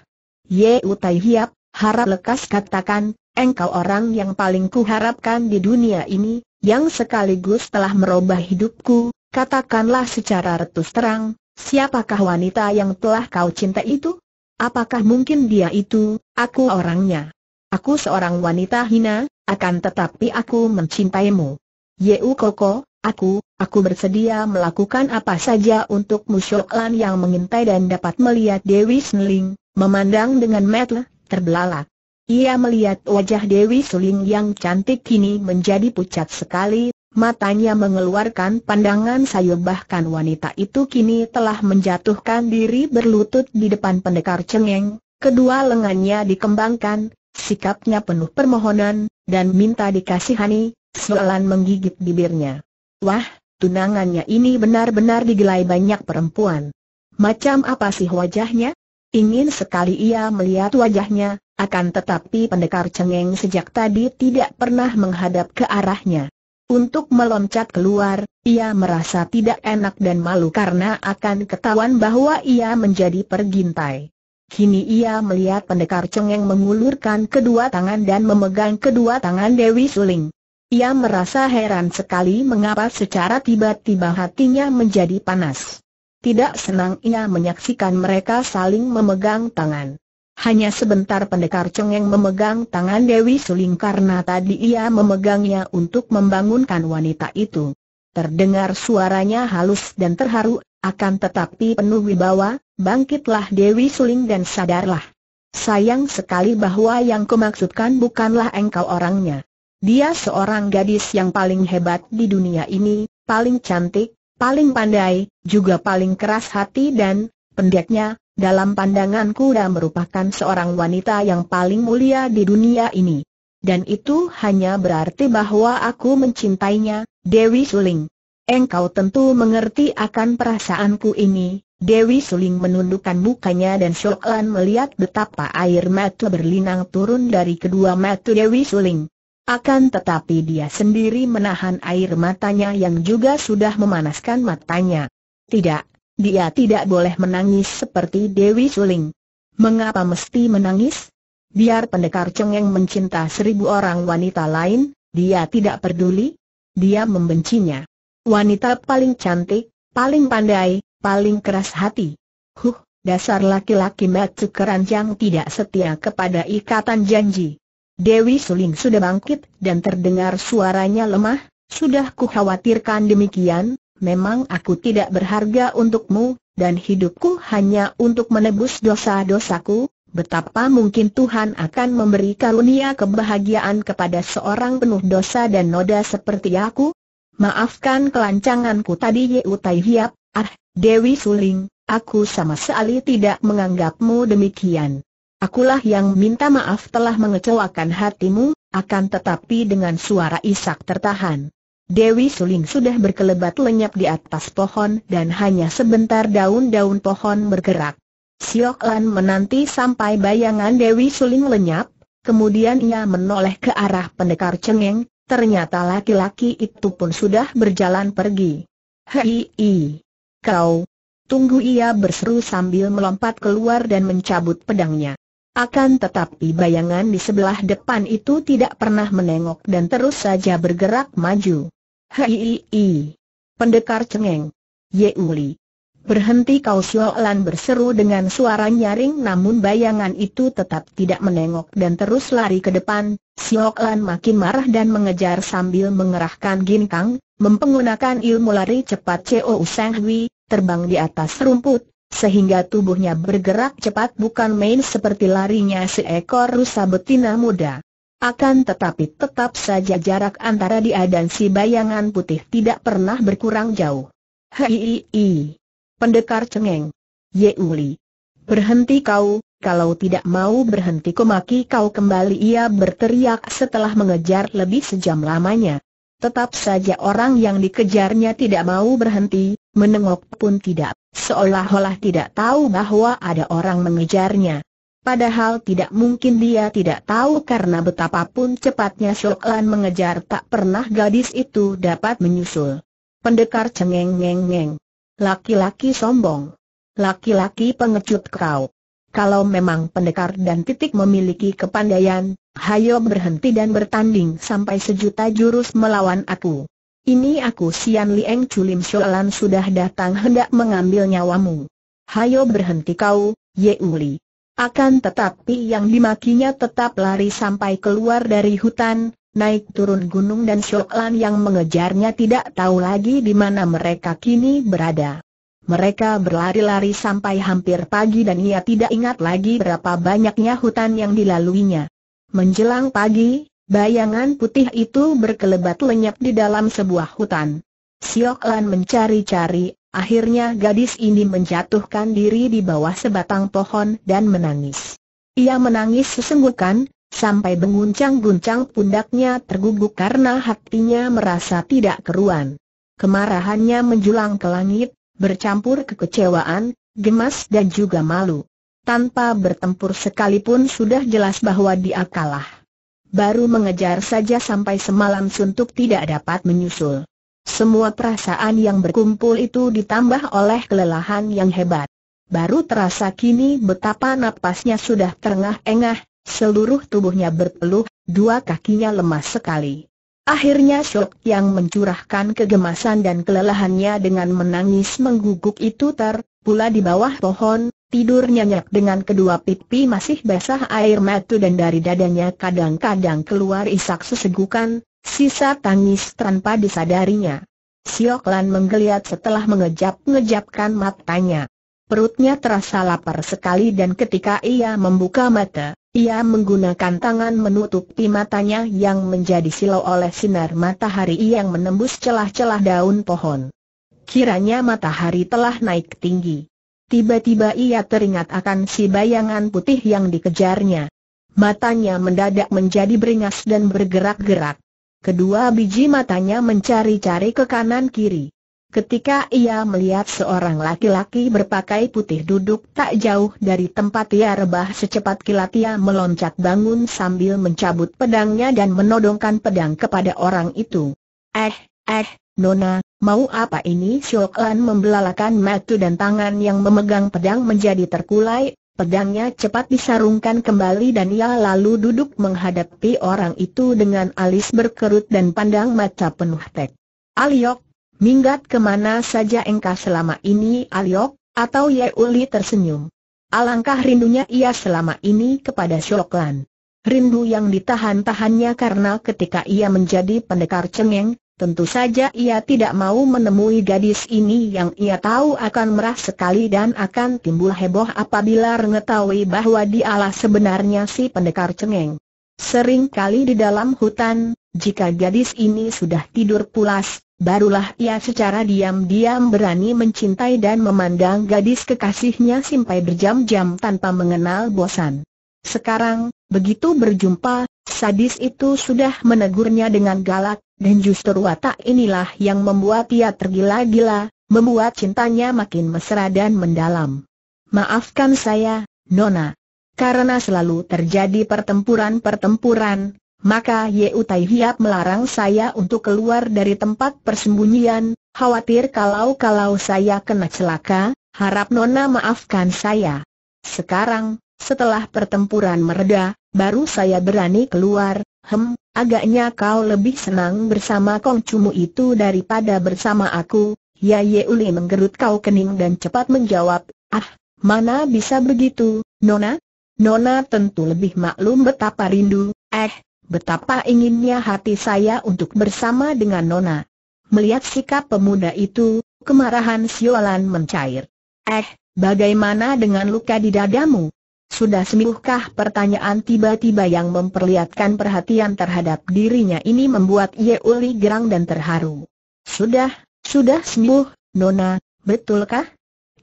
Speaker 1: Ye Utai Hiap, harap lekas katakan, engkau orang yang paling kuharapkan di dunia ini, yang sekaligus telah merubah hidupku, katakanlah secara retus terang, siapakah wanita yang telah kau cinta itu? Apakah mungkin dia itu, aku orangnya? Aku seorang wanita hina, akan tetapi aku mencintaimu. Yeu Koko, aku, aku bersedia melakukan apa saja untuk Musyok Lan yang mengintai dan dapat melihat Dewi Seling, memandang dengan mata terbelalak. Ia melihat wajah Dewi Suling yang cantik kini menjadi pucat sekali, matanya mengeluarkan pandangan sayu bahkan wanita itu kini telah menjatuhkan diri berlutut di depan pendekar cengeng, kedua lengannya dikembangkan, sikapnya penuh permohonan, dan minta dikasihani, Soalan menggigit bibirnya. Wah, tunangannya ini benar-benar digelai banyak perempuan. Macam apa sih wajahnya? Ingin sekali ia melihat wajahnya, akan tetapi pendekar cengeng sejak tadi tidak pernah menghadap ke arahnya. Untuk meloncat keluar, ia merasa tidak enak dan malu karena akan ketahuan bahwa ia menjadi pergintai. Kini ia melihat pendekar cengeng mengulurkan kedua tangan dan memegang kedua tangan Dewi Suling. Ia merasa heran sekali mengapa secara tiba-tiba hatinya menjadi panas. Tidak senang ia menyaksikan mereka saling memegang tangan. Hanya sebentar pendekar cengeng memegang tangan Dewi Suling karena tadi ia memegangnya untuk membangunkan wanita itu. Terdengar suaranya halus dan terharu, akan tetapi penuh wibawa, bangkitlah Dewi Suling dan sadarlah. Sayang sekali bahwa yang kumaksudkan bukanlah engkau orangnya. Dia seorang gadis yang paling hebat di dunia ini, paling cantik, paling pandai, juga paling keras hati dan, pendeknya, dalam pandanganku dia merupakan seorang wanita yang paling mulia di dunia ini. Dan itu hanya berarti bahwa aku mencintainya, Dewi Suling. Engkau tentu mengerti akan perasaanku ini, Dewi Suling menundukkan mukanya dan Shoklan melihat betapa air mata berlinang turun dari kedua mata Dewi Suling. Akan tetapi dia sendiri menahan air matanya yang juga sudah memanaskan matanya. Tidak, dia tidak boleh menangis seperti Dewi Suling. Mengapa mesti menangis? Biar pendekar cengeng mencinta seribu orang wanita lain, dia tidak peduli. Dia membencinya. Wanita paling cantik, paling pandai, paling keras hati. Huh, dasar laki-laki macu keranjang tidak setia kepada ikatan janji. Dewi Suling sudah bangkit, dan terdengar suaranya lemah, sudah ku khawatirkan demikian, memang aku tidak berharga untukmu, dan hidupku hanya untuk menebus dosa-dosaku, betapa mungkin Tuhan akan memberi karunia kebahagiaan kepada seorang penuh dosa dan noda seperti aku? Maafkan kelancanganku tadi Yeu Tai Hiap, ah, Dewi Suling, aku sama sekali tidak menganggapmu demikian. Akulah yang minta maaf telah mengecewakan hatimu, akan tetapi dengan suara isak tertahan. Dewi Suling sudah berkelebat lenyap di atas pohon dan hanya sebentar daun-daun pohon bergerak. Siok Lan menanti sampai bayangan Dewi Suling lenyap, kemudian ia menoleh ke arah pendekar cengeng, ternyata laki-laki itu pun sudah berjalan pergi. Hei, kau, tunggu ia berseru sambil melompat keluar dan mencabut pedangnya. Akan tetapi bayangan di sebelah depan itu tidak pernah menengok dan terus saja bergerak maju. Hei, pendekar cengeng. Ye Uli. Berhenti kau Siolan berseru dengan suara nyaring namun bayangan itu tetap tidak menengok dan terus lari ke depan. Siolan makin marah dan mengejar sambil mengerahkan ginkang, mempenggunakan ilmu lari cepat Cheo Seng Hui, terbang di atas rumput, sehingga tubuhnya bergerak cepat bukan main seperti larinya seekor rusa betina muda. Akan tetapi tetap saja jarak antara dia dan si bayangan putih tidak pernah berkurang jauh. Hei, pendekar cengeng. Yeuli, berhenti kau, kalau tidak mau berhenti kumaki kau kembali ia berteriak setelah mengejar lebih sejam lamanya. Tetap saja orang yang dikejarnya tidak mau berhenti, menengok pun tidak, seolah-olah tidak tahu bahwa ada orang mengejarnya. Padahal tidak mungkin dia tidak tahu karena betapapun cepatnya Shoklan mengejar tak pernah gadis itu dapat menyusul. Pendekar cengeng ngeng ngeng. Laki-laki sombong. Laki-laki pengecut kau. Kalau memang pendekar dan titik memiliki kepandaian, hayo berhenti dan bertanding sampai sejuta jurus melawan aku. Ini aku Sian Lieng culim Sholan sudah datang hendak mengambil nyawamu. Hayo berhenti kau, Ye Uli. Akan tetapi yang dimakinya tetap lari sampai keluar dari hutan, naik turun gunung dan Sholan yang mengejarnya tidak tahu lagi di mana mereka kini berada. Mereka berlari-lari sampai hampir pagi dan ia tidak ingat lagi berapa banyaknya hutan yang dilaluinya. Menjelang pagi, Bayangan putih itu berkelebat lenyap di dalam sebuah hutan. Siok Lan mencari-cari, akhirnya gadis ini menjatuhkan diri di bawah sebatang pohon dan menangis. Ia menangis sesenggukan, sampai menguncang guncang pundaknya terguguk karena hatinya merasa tidak keruan. Kemarahannya menjulang ke langit, bercampur kekecewaan, gemas dan juga malu. Tanpa bertempur sekalipun sudah jelas bahwa dia kalah. Baru mengejar saja sampai semalam suntuk tidak dapat menyusul. Semua perasaan yang berkumpul itu ditambah oleh kelelahan yang hebat. Baru terasa kini betapa napasnya sudah terengah-engah, seluruh tubuhnya berpeluh, dua kakinya lemas sekali. Akhirnya Syok yang mencurahkan kegemasan dan kelelahannya dengan menangis mengguguk itu ter, pula di bawah pohon, Tidur nyenyak dengan kedua pipi masih basah air mata dan dari dadanya kadang-kadang keluar isak sesegukan, sisa tangis tanpa disadarinya. Siok Lan menggeliat setelah mengejap-ngejapkan matanya. Perutnya terasa lapar sekali dan ketika ia membuka mata, ia menggunakan tangan menutupi matanya yang menjadi silau oleh sinar matahari yang menembus celah-celah daun pohon. Kiranya matahari telah naik tinggi. Tiba-tiba ia teringat akan si bayangan putih yang dikejarnya. Matanya mendadak menjadi beringas dan bergerak-gerak. Kedua biji matanya mencari-cari ke kanan kiri. Ketika ia melihat seorang laki-laki berpakai putih duduk tak jauh dari tempat ia rebah secepat kilat ia meloncat bangun sambil mencabut pedangnya dan menodongkan pedang kepada orang itu. Eh, eh, Nona, Mau apa ini Lan membelalakan matu dan tangan yang memegang pedang menjadi terkulai, pedangnya cepat disarungkan kembali dan ia lalu duduk menghadapi orang itu dengan alis berkerut dan pandang mata penuh tek. Aliok, minggat kemana saja engkau selama ini Aliok, atau Uli tersenyum. Alangkah rindunya ia selama ini kepada Lan. Rindu yang ditahan-tahannya karena ketika ia menjadi pendekar cengeng, Tentu saja ia tidak mau menemui gadis ini yang ia tahu akan merah sekali dan akan timbul heboh apabila mengetahui bahwa dialah sebenarnya si pendekar cengeng. Sering kali di dalam hutan, jika gadis ini sudah tidur pulas, barulah ia secara diam-diam berani mencintai dan memandang gadis kekasihnya sampai berjam-jam tanpa mengenal bosan. Sekarang, begitu berjumpa, sadis itu sudah menegurnya dengan galak, dan justru watak inilah yang membuat ia tergila-gila, membuat cintanya makin mesra dan mendalam. Maafkan saya, Nona. Karena selalu terjadi pertempuran-pertempuran, maka Ye Utai Hiap melarang saya untuk keluar dari tempat persembunyian, khawatir kalau-kalau saya kena celaka, harap Nona maafkan saya. Sekarang, setelah pertempuran meredah, baru saya berani keluar, hem, agaknya kau lebih senang bersama Kong Cumu itu daripada bersama aku, ya Ye Uli menggerut kau kening dan cepat menjawab, ah, mana bisa begitu, Nona? Nona tentu lebih maklum betapa rindu, eh, betapa inginnya hati saya untuk bersama dengan Nona. Melihat sikap pemuda itu, kemarahan Siolan mencair. Eh, bagaimana dengan luka di dadamu? Sudah semingguhkah pertanyaan tiba-tiba yang memperlihatkan perhatian terhadap dirinya ini membuat Yeuli gerang dan terharu. Sudah, sudah sembuh, Nona, betulkah?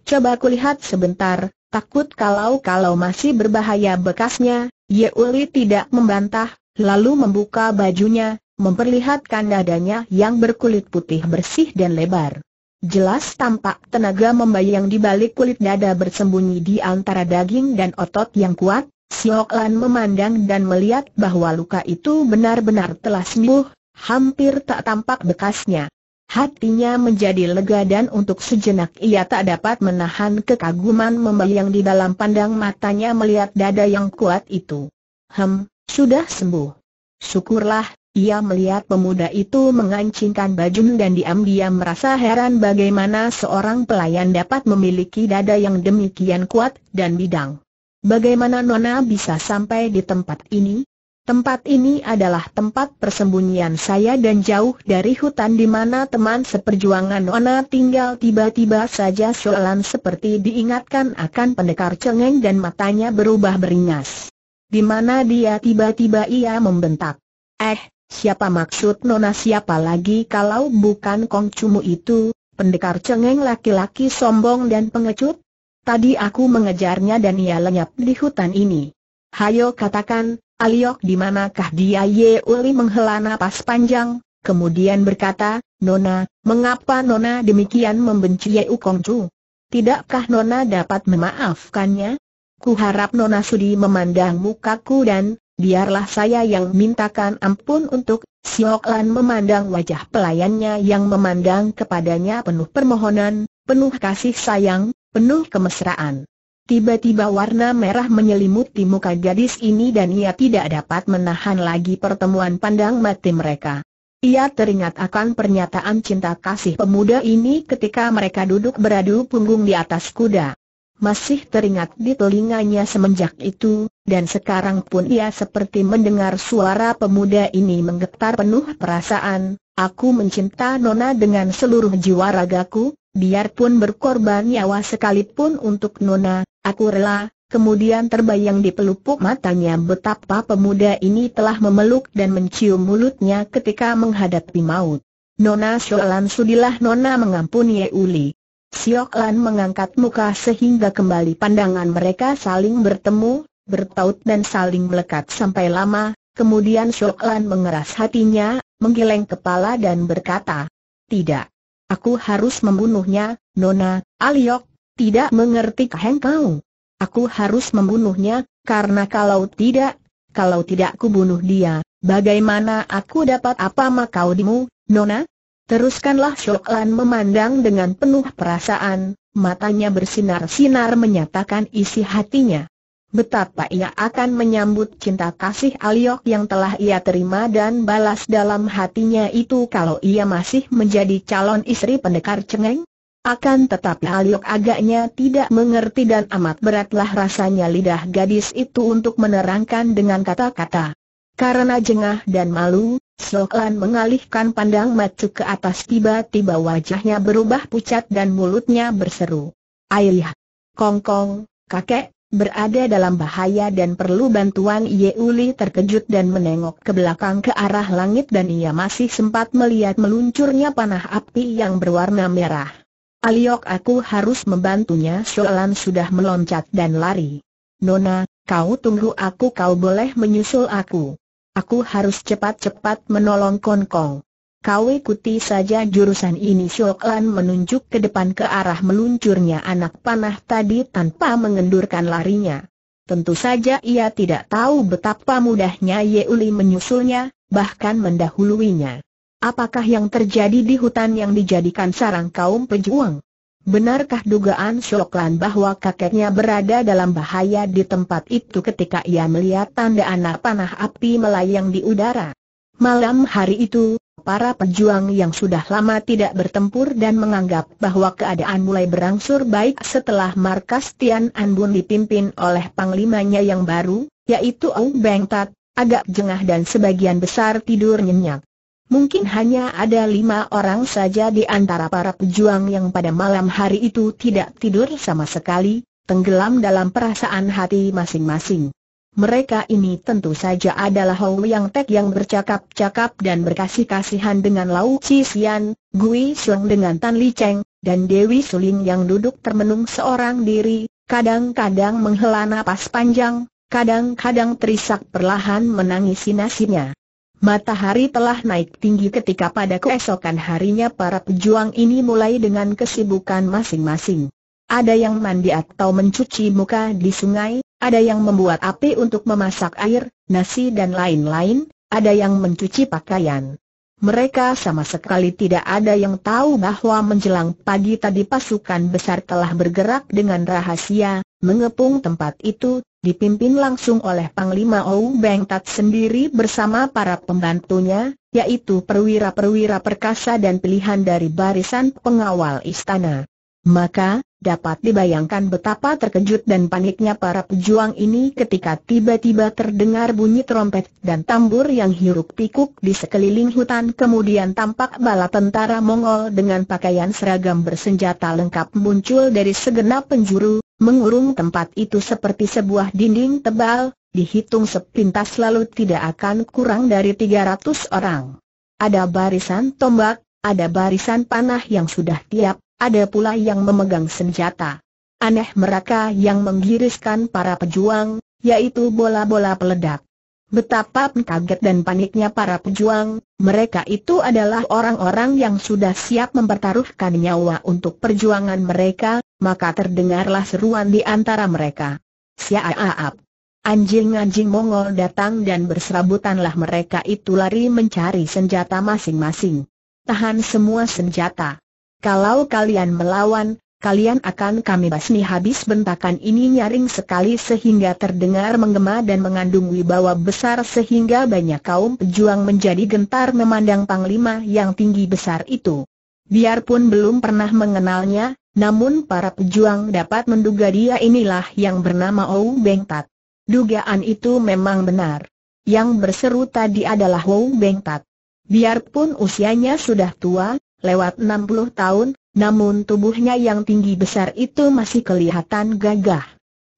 Speaker 1: Coba kulihat sebentar, takut kalau-kalau masih berbahaya bekasnya, Yeuli tidak membantah, lalu membuka bajunya, memperlihatkan dadanya yang berkulit putih bersih dan lebar. Jelas tampak tenaga membayang di balik kulit dada bersembunyi di antara daging dan otot yang kuat, Siok Lan memandang dan melihat bahwa luka itu benar-benar telah sembuh, hampir tak tampak bekasnya. Hatinya menjadi lega dan untuk sejenak ia tak dapat menahan kekaguman membayang di dalam pandang matanya melihat dada yang kuat itu. Hem, sudah sembuh. Syukurlah, ia melihat pemuda itu mengancingkan baju dan diam-diam merasa heran bagaimana seorang pelayan dapat memiliki dada yang demikian kuat dan bidang. Bagaimana Nona bisa sampai di tempat ini? Tempat ini adalah tempat persembunyian saya dan jauh dari hutan di mana teman seperjuangan Nona tinggal tiba-tiba saja soalan seperti diingatkan akan pendekar cengeng dan matanya berubah beringas. Di mana dia tiba-tiba ia membentak. Eh, Siapa maksud Nona siapa lagi kalau bukan Kong Cumu itu, pendekar cengeng laki-laki sombong dan pengecut? Tadi aku mengejarnya dan ia lenyap di hutan ini. Hayo katakan, Aliok di manakah dia Uli menghela napas panjang, kemudian berkata, Nona, mengapa Nona demikian membenci U Kong Chu? Tidakkah Nona dapat memaafkannya? Kuharap Nona sudi memandang mukaku dan, biarlah saya yang mintakan ampun untuk, Siok Lan memandang wajah pelayannya yang memandang kepadanya penuh permohonan, penuh kasih sayang, penuh kemesraan. Tiba-tiba warna merah menyelimuti muka gadis ini dan ia tidak dapat menahan lagi pertemuan pandang mati mereka. Ia teringat akan pernyataan cinta kasih pemuda ini ketika mereka duduk beradu punggung di atas kuda masih teringat di telinganya semenjak itu, dan sekarang pun ia seperti mendengar suara pemuda ini menggetar penuh perasaan, aku mencinta Nona dengan seluruh jiwa ragaku, biarpun berkorban nyawa sekalipun untuk Nona, aku rela, Kemudian terbayang di pelupuk matanya betapa pemuda ini telah memeluk dan mencium mulutnya ketika menghadapi maut. Nona Sholansudilah sudilah Nona mengampuni Yuli. Siok Lan mengangkat muka sehingga kembali pandangan mereka saling bertemu, bertaut dan saling melekat sampai lama, kemudian Siok Lan mengeras hatinya, menggeleng kepala dan berkata, Tidak. Aku harus membunuhnya, Nona, Aliok, tidak mengerti keheng kau. Aku harus membunuhnya, karena kalau tidak, kalau tidak kubunuh dia, bagaimana aku dapat apa makau dimu, Nona? Teruskanlah Shoklan memandang dengan penuh perasaan, matanya bersinar-sinar menyatakan isi hatinya. Betapa ia akan menyambut cinta kasih Aliok yang telah ia terima dan balas dalam hatinya itu kalau ia masih menjadi calon istri pendekar cengeng? Akan tetapi Aliok agaknya tidak mengerti dan amat beratlah rasanya lidah gadis itu untuk menerangkan dengan kata-kata. Karena jengah dan malu, Soklan mengalihkan pandang macu ke atas tiba-tiba wajahnya berubah pucat dan mulutnya berseru. Aiyah! Kongkong, kakek, berada dalam bahaya dan perlu bantuan Yeuli terkejut dan menengok ke belakang ke arah langit dan ia masih sempat melihat meluncurnya panah api yang berwarna merah. Aliok aku harus membantunya Soalan sudah meloncat dan lari. Nona, kau tunggu aku kau boleh menyusul aku. Aku harus cepat-cepat menolong Kong Kong. Kau ikuti saja jurusan ini Siok Lan menunjuk ke depan ke arah meluncurnya anak panah tadi tanpa mengendurkan larinya. Tentu saja ia tidak tahu betapa mudahnya Uli menyusulnya, bahkan mendahuluinya. Apakah yang terjadi di hutan yang dijadikan sarang kaum pejuang? Benarkah dugaan Syoklan bahwa kakeknya berada dalam bahaya di tempat itu ketika ia melihat tanda anak panah api melayang di udara? Malam hari itu, para pejuang yang sudah lama tidak bertempur dan menganggap bahwa keadaan mulai berangsur baik setelah markas Tian Anbun dipimpin oleh panglimanya yang baru, yaitu Ong Beng Tat, agak jengah dan sebagian besar tidur nyenyak. Mungkin hanya ada lima orang saja di antara para pejuang yang pada malam hari itu tidak tidur sama sekali, tenggelam dalam perasaan hati masing-masing. Mereka ini tentu saja adalah Hou Yang Tek yang bercakap-cakap dan berkasih-kasihan dengan Lau Chi Xian, Gui Xiong dengan Tan Li Cheng, dan Dewi Suling yang duduk termenung seorang diri, kadang-kadang menghela napas panjang, kadang-kadang terisak perlahan menangisi nasinya. Matahari telah naik tinggi ketika pada keesokan harinya para pejuang ini mulai dengan kesibukan masing-masing. Ada yang mandi atau mencuci muka di sungai, ada yang membuat api untuk memasak air, nasi dan lain-lain, ada yang mencuci pakaian. Mereka sama sekali tidak ada yang tahu bahwa menjelang pagi tadi pasukan besar telah bergerak dengan rahasia, mengepung tempat itu, dipimpin langsung oleh Panglima Ou Beng Tat sendiri bersama para pembantunya, yaitu perwira-perwira perkasa dan pilihan dari barisan pengawal istana. Maka, dapat dibayangkan betapa terkejut dan paniknya para pejuang ini ketika tiba-tiba terdengar bunyi trompet dan tambur yang hiruk-pikuk di sekeliling hutan kemudian tampak bala tentara Mongol dengan pakaian seragam bersenjata lengkap muncul dari segenap penjuru, mengurung tempat itu seperti sebuah dinding tebal, dihitung sepintas lalu tidak akan kurang dari 300 orang. Ada barisan tombak, ada barisan panah yang sudah tiap ada pula yang memegang senjata. Aneh mereka yang menggiriskan para pejuang, yaitu bola-bola peledak. Betapa kaget dan paniknya para pejuang, mereka itu adalah orang-orang yang sudah siap mempertaruhkan nyawa untuk perjuangan mereka, maka terdengarlah seruan di antara mereka. Siaaap! Anjing-anjing Mongol datang dan berserabutanlah mereka itu lari mencari senjata masing-masing. Tahan semua senjata. Kalau kalian melawan, kalian akan kami basmi habis bentakan ini nyaring sekali sehingga terdengar menggema dan mengandung wibawa besar sehingga banyak kaum pejuang menjadi gentar memandang panglima yang tinggi besar itu. Biarpun belum pernah mengenalnya, namun para pejuang dapat menduga dia inilah yang bernama Ou Beng Tat. Dugaan itu memang benar. Yang berseru tadi adalah Ou Beng Tat. Biarpun usianya sudah tua, lewat 60 tahun, namun tubuhnya yang tinggi besar itu masih kelihatan gagah.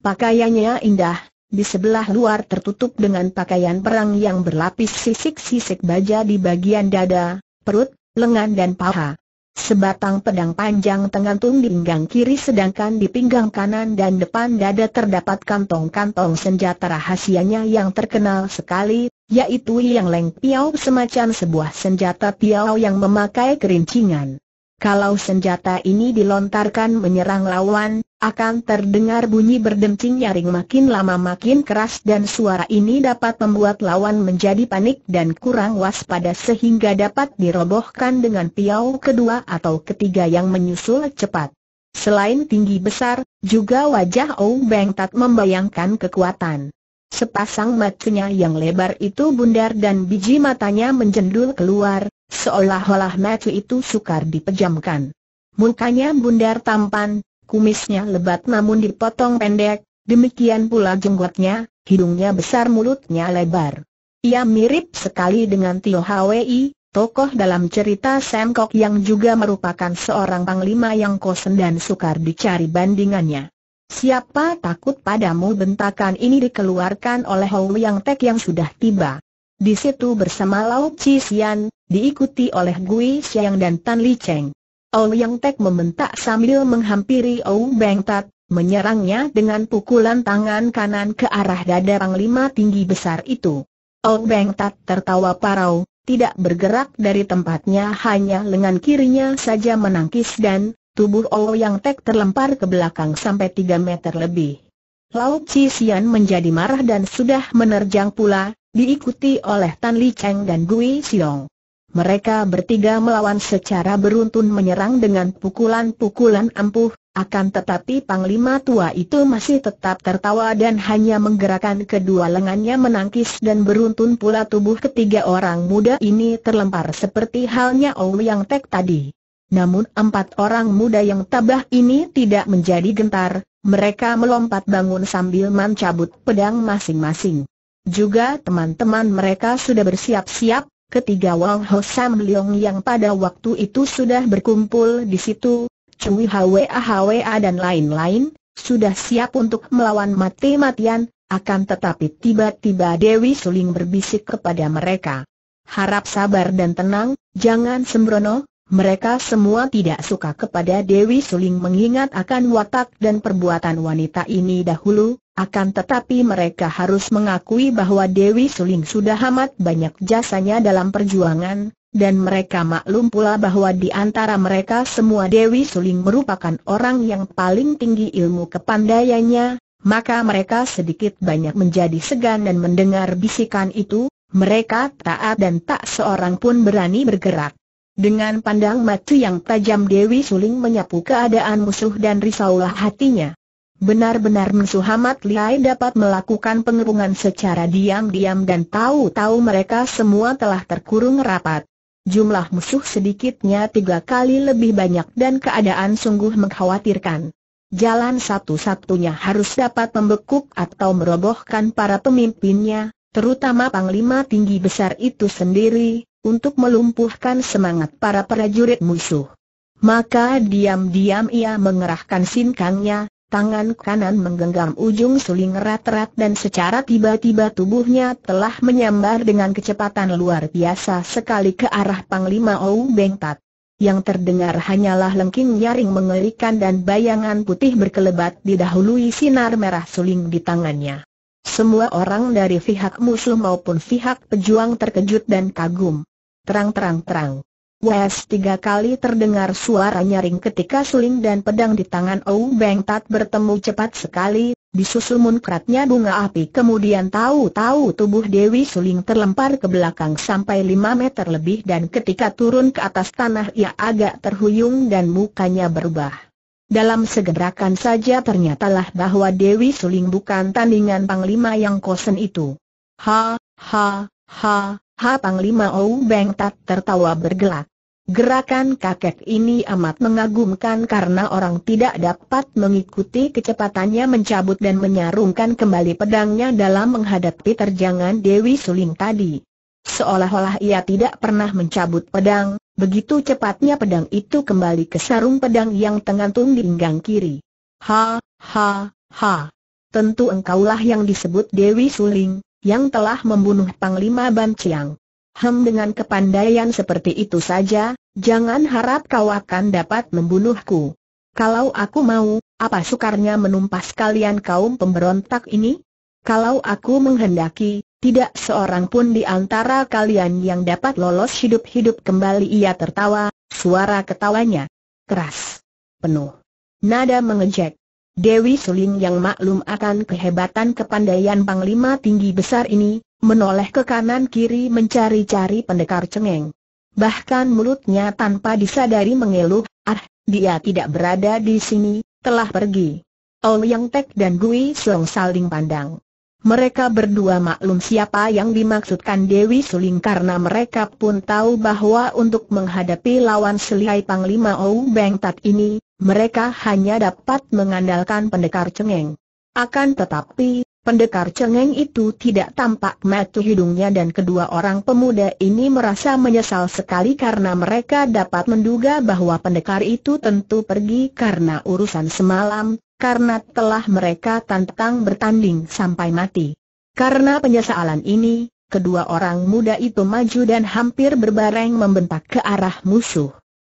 Speaker 1: Pakaiannya indah, di sebelah luar tertutup dengan pakaian perang yang berlapis sisik-sisik baja di bagian dada, perut, lengan dan paha. Sebatang pedang panjang tergantung di pinggang kiri sedangkan di pinggang kanan dan depan dada terdapat kantong-kantong senjata rahasianya yang terkenal sekali, yaitu yang Leng Piao semacam sebuah senjata piau yang memakai kerincingan. Kalau senjata ini dilontarkan menyerang lawan, akan terdengar bunyi berdenting nyaring makin lama makin keras dan suara ini dapat membuat lawan menjadi panik dan kurang waspada sehingga dapat dirobohkan dengan piau kedua atau ketiga yang menyusul cepat. Selain tinggi besar, juga wajah Ou Beng Tat membayangkan kekuatan. Sepasang matanya yang lebar itu bundar dan biji matanya menjendul keluar, seolah-olah mata itu sukar dipejamkan. Mukanya bundar tampan, kumisnya lebat namun dipotong pendek, demikian pula jenggotnya, hidungnya besar mulutnya lebar. Ia mirip sekali dengan Tio Hwi, tokoh dalam cerita Sam Kok yang juga merupakan seorang panglima yang kosen dan sukar dicari bandingannya. Siapa takut padamu bentakan ini dikeluarkan oleh Hou Yang Tek yang sudah tiba. Di situ bersama Lau Chi Xian, diikuti oleh Gui Xiang dan Tan Li Cheng. Hou Yang Tek membentak sambil menghampiri Ou Beng Tat, menyerangnya dengan pukulan tangan kanan ke arah dada panglima tinggi besar itu. Ou Beng Tat tertawa parau, tidak bergerak dari tempatnya hanya lengan kirinya saja menangkis dan, Tubuh Ouyang Tek terlempar ke belakang sampai 3 meter lebih. Lao Chi Sian menjadi marah dan sudah menerjang pula, diikuti oleh Tan Li Cheng dan Gui Xiong. Mereka bertiga melawan secara beruntun menyerang dengan pukulan-pukulan ampuh, akan tetapi Panglima tua itu masih tetap tertawa dan hanya menggerakkan kedua lengannya menangkis dan beruntun pula tubuh ketiga orang muda ini terlempar seperti halnya Ouyang Tek tadi. Namun empat orang muda yang tabah ini tidak menjadi gentar, mereka melompat bangun sambil mencabut pedang masing-masing. Juga teman-teman mereka sudah bersiap-siap, ketiga Wang Ho Sam Leong yang pada waktu itu sudah berkumpul di situ, Cui Hwa Hwa dan lain-lain, sudah siap untuk melawan mati-matian, akan tetapi tiba-tiba Dewi Suling berbisik kepada mereka. Harap sabar dan tenang, jangan sembrono, mereka semua tidak suka kepada Dewi Suling mengingat akan watak dan perbuatan wanita ini dahulu, akan tetapi mereka harus mengakui bahwa Dewi Suling sudah amat banyak jasanya dalam perjuangan, dan mereka maklum pula bahwa di antara mereka semua Dewi Suling merupakan orang yang paling tinggi ilmu kepandaiannya, maka mereka sedikit banyak menjadi segan dan mendengar bisikan itu, mereka taat dan tak seorang pun berani bergerak. Dengan pandang mata yang tajam Dewi Suling menyapu keadaan musuh dan risaulah hatinya. Benar-benar musuh amat Liai dapat melakukan pengerungan secara diam-diam dan tahu-tahu mereka semua telah terkurung rapat. Jumlah musuh sedikitnya tiga kali lebih banyak dan keadaan sungguh mengkhawatirkan. Jalan satu-satunya harus dapat membekuk atau merobohkan para pemimpinnya, terutama Panglima Tinggi Besar itu sendiri, untuk melumpuhkan semangat para prajurit musuh. Maka diam-diam ia mengerahkan sinkangnya, tangan kanan menggenggam ujung suling rat rat dan secara tiba-tiba tubuhnya telah menyambar dengan kecepatan luar biasa sekali ke arah Panglima Ou Bengtat. Yang terdengar hanyalah lengking nyaring mengerikan dan bayangan putih berkelebat didahului sinar merah suling di tangannya. Semua orang dari pihak musuh maupun pihak pejuang terkejut dan kagum. Terang-terang-terang. Wes tiga kali terdengar suara nyaring ketika suling dan pedang di tangan Ou Beng Tat bertemu cepat sekali, disusul munkratnya bunga api kemudian tahu-tahu tubuh Dewi Suling terlempar ke belakang sampai lima meter lebih dan ketika turun ke atas tanah ia agak terhuyung dan mukanya berubah. Dalam segerakan saja ternyatalah bahwa Dewi Suling bukan tandingan Panglima yang kosen itu. Ha, ha, ha, Ha Panglima Ou Beng Tat tertawa bergelak. Gerakan kakek ini amat mengagumkan karena orang tidak dapat mengikuti kecepatannya mencabut dan menyarungkan kembali pedangnya dalam menghadapi terjangan Dewi Suling tadi. Seolah-olah ia tidak pernah mencabut pedang, begitu cepatnya pedang itu kembali ke sarung pedang yang tengantung di pinggang kiri. Ha, ha, ha. Tentu engkaulah yang disebut Dewi Suling, yang telah membunuh Panglima Ban Chiang. Hem dengan kepandaian seperti itu saja, jangan harap kau akan dapat membunuhku. Kalau aku mau, apa sukarnya menumpas kalian kaum pemberontak ini? Kalau aku menghendaki, tidak seorang pun di antara kalian yang dapat lolos hidup-hidup kembali ia tertawa, suara ketawanya keras, penuh nada mengejek. Dewi Suling yang maklum akan kehebatan kepandaian Panglima tinggi besar ini, menoleh ke kanan-kiri mencari-cari pendekar cengeng. Bahkan mulutnya tanpa disadari mengeluh, ah, dia tidak berada di sini, telah pergi. Ol Yang Tek dan Gui Song saling pandang. Mereka berdua maklum siapa yang dimaksudkan Dewi Suling karena mereka pun tahu bahwa untuk menghadapi lawan seliai Panglima Ou Beng Tat ini, mereka hanya dapat mengandalkan pendekar cengeng. Akan tetapi, pendekar cengeng itu tidak tampak mata hidungnya dan kedua orang pemuda ini merasa menyesal sekali karena mereka dapat menduga bahwa pendekar itu tentu pergi karena urusan semalam, karena telah mereka tantang bertanding sampai mati. Karena penyesalan ini, kedua orang muda itu maju dan hampir berbareng membentak ke arah musuh.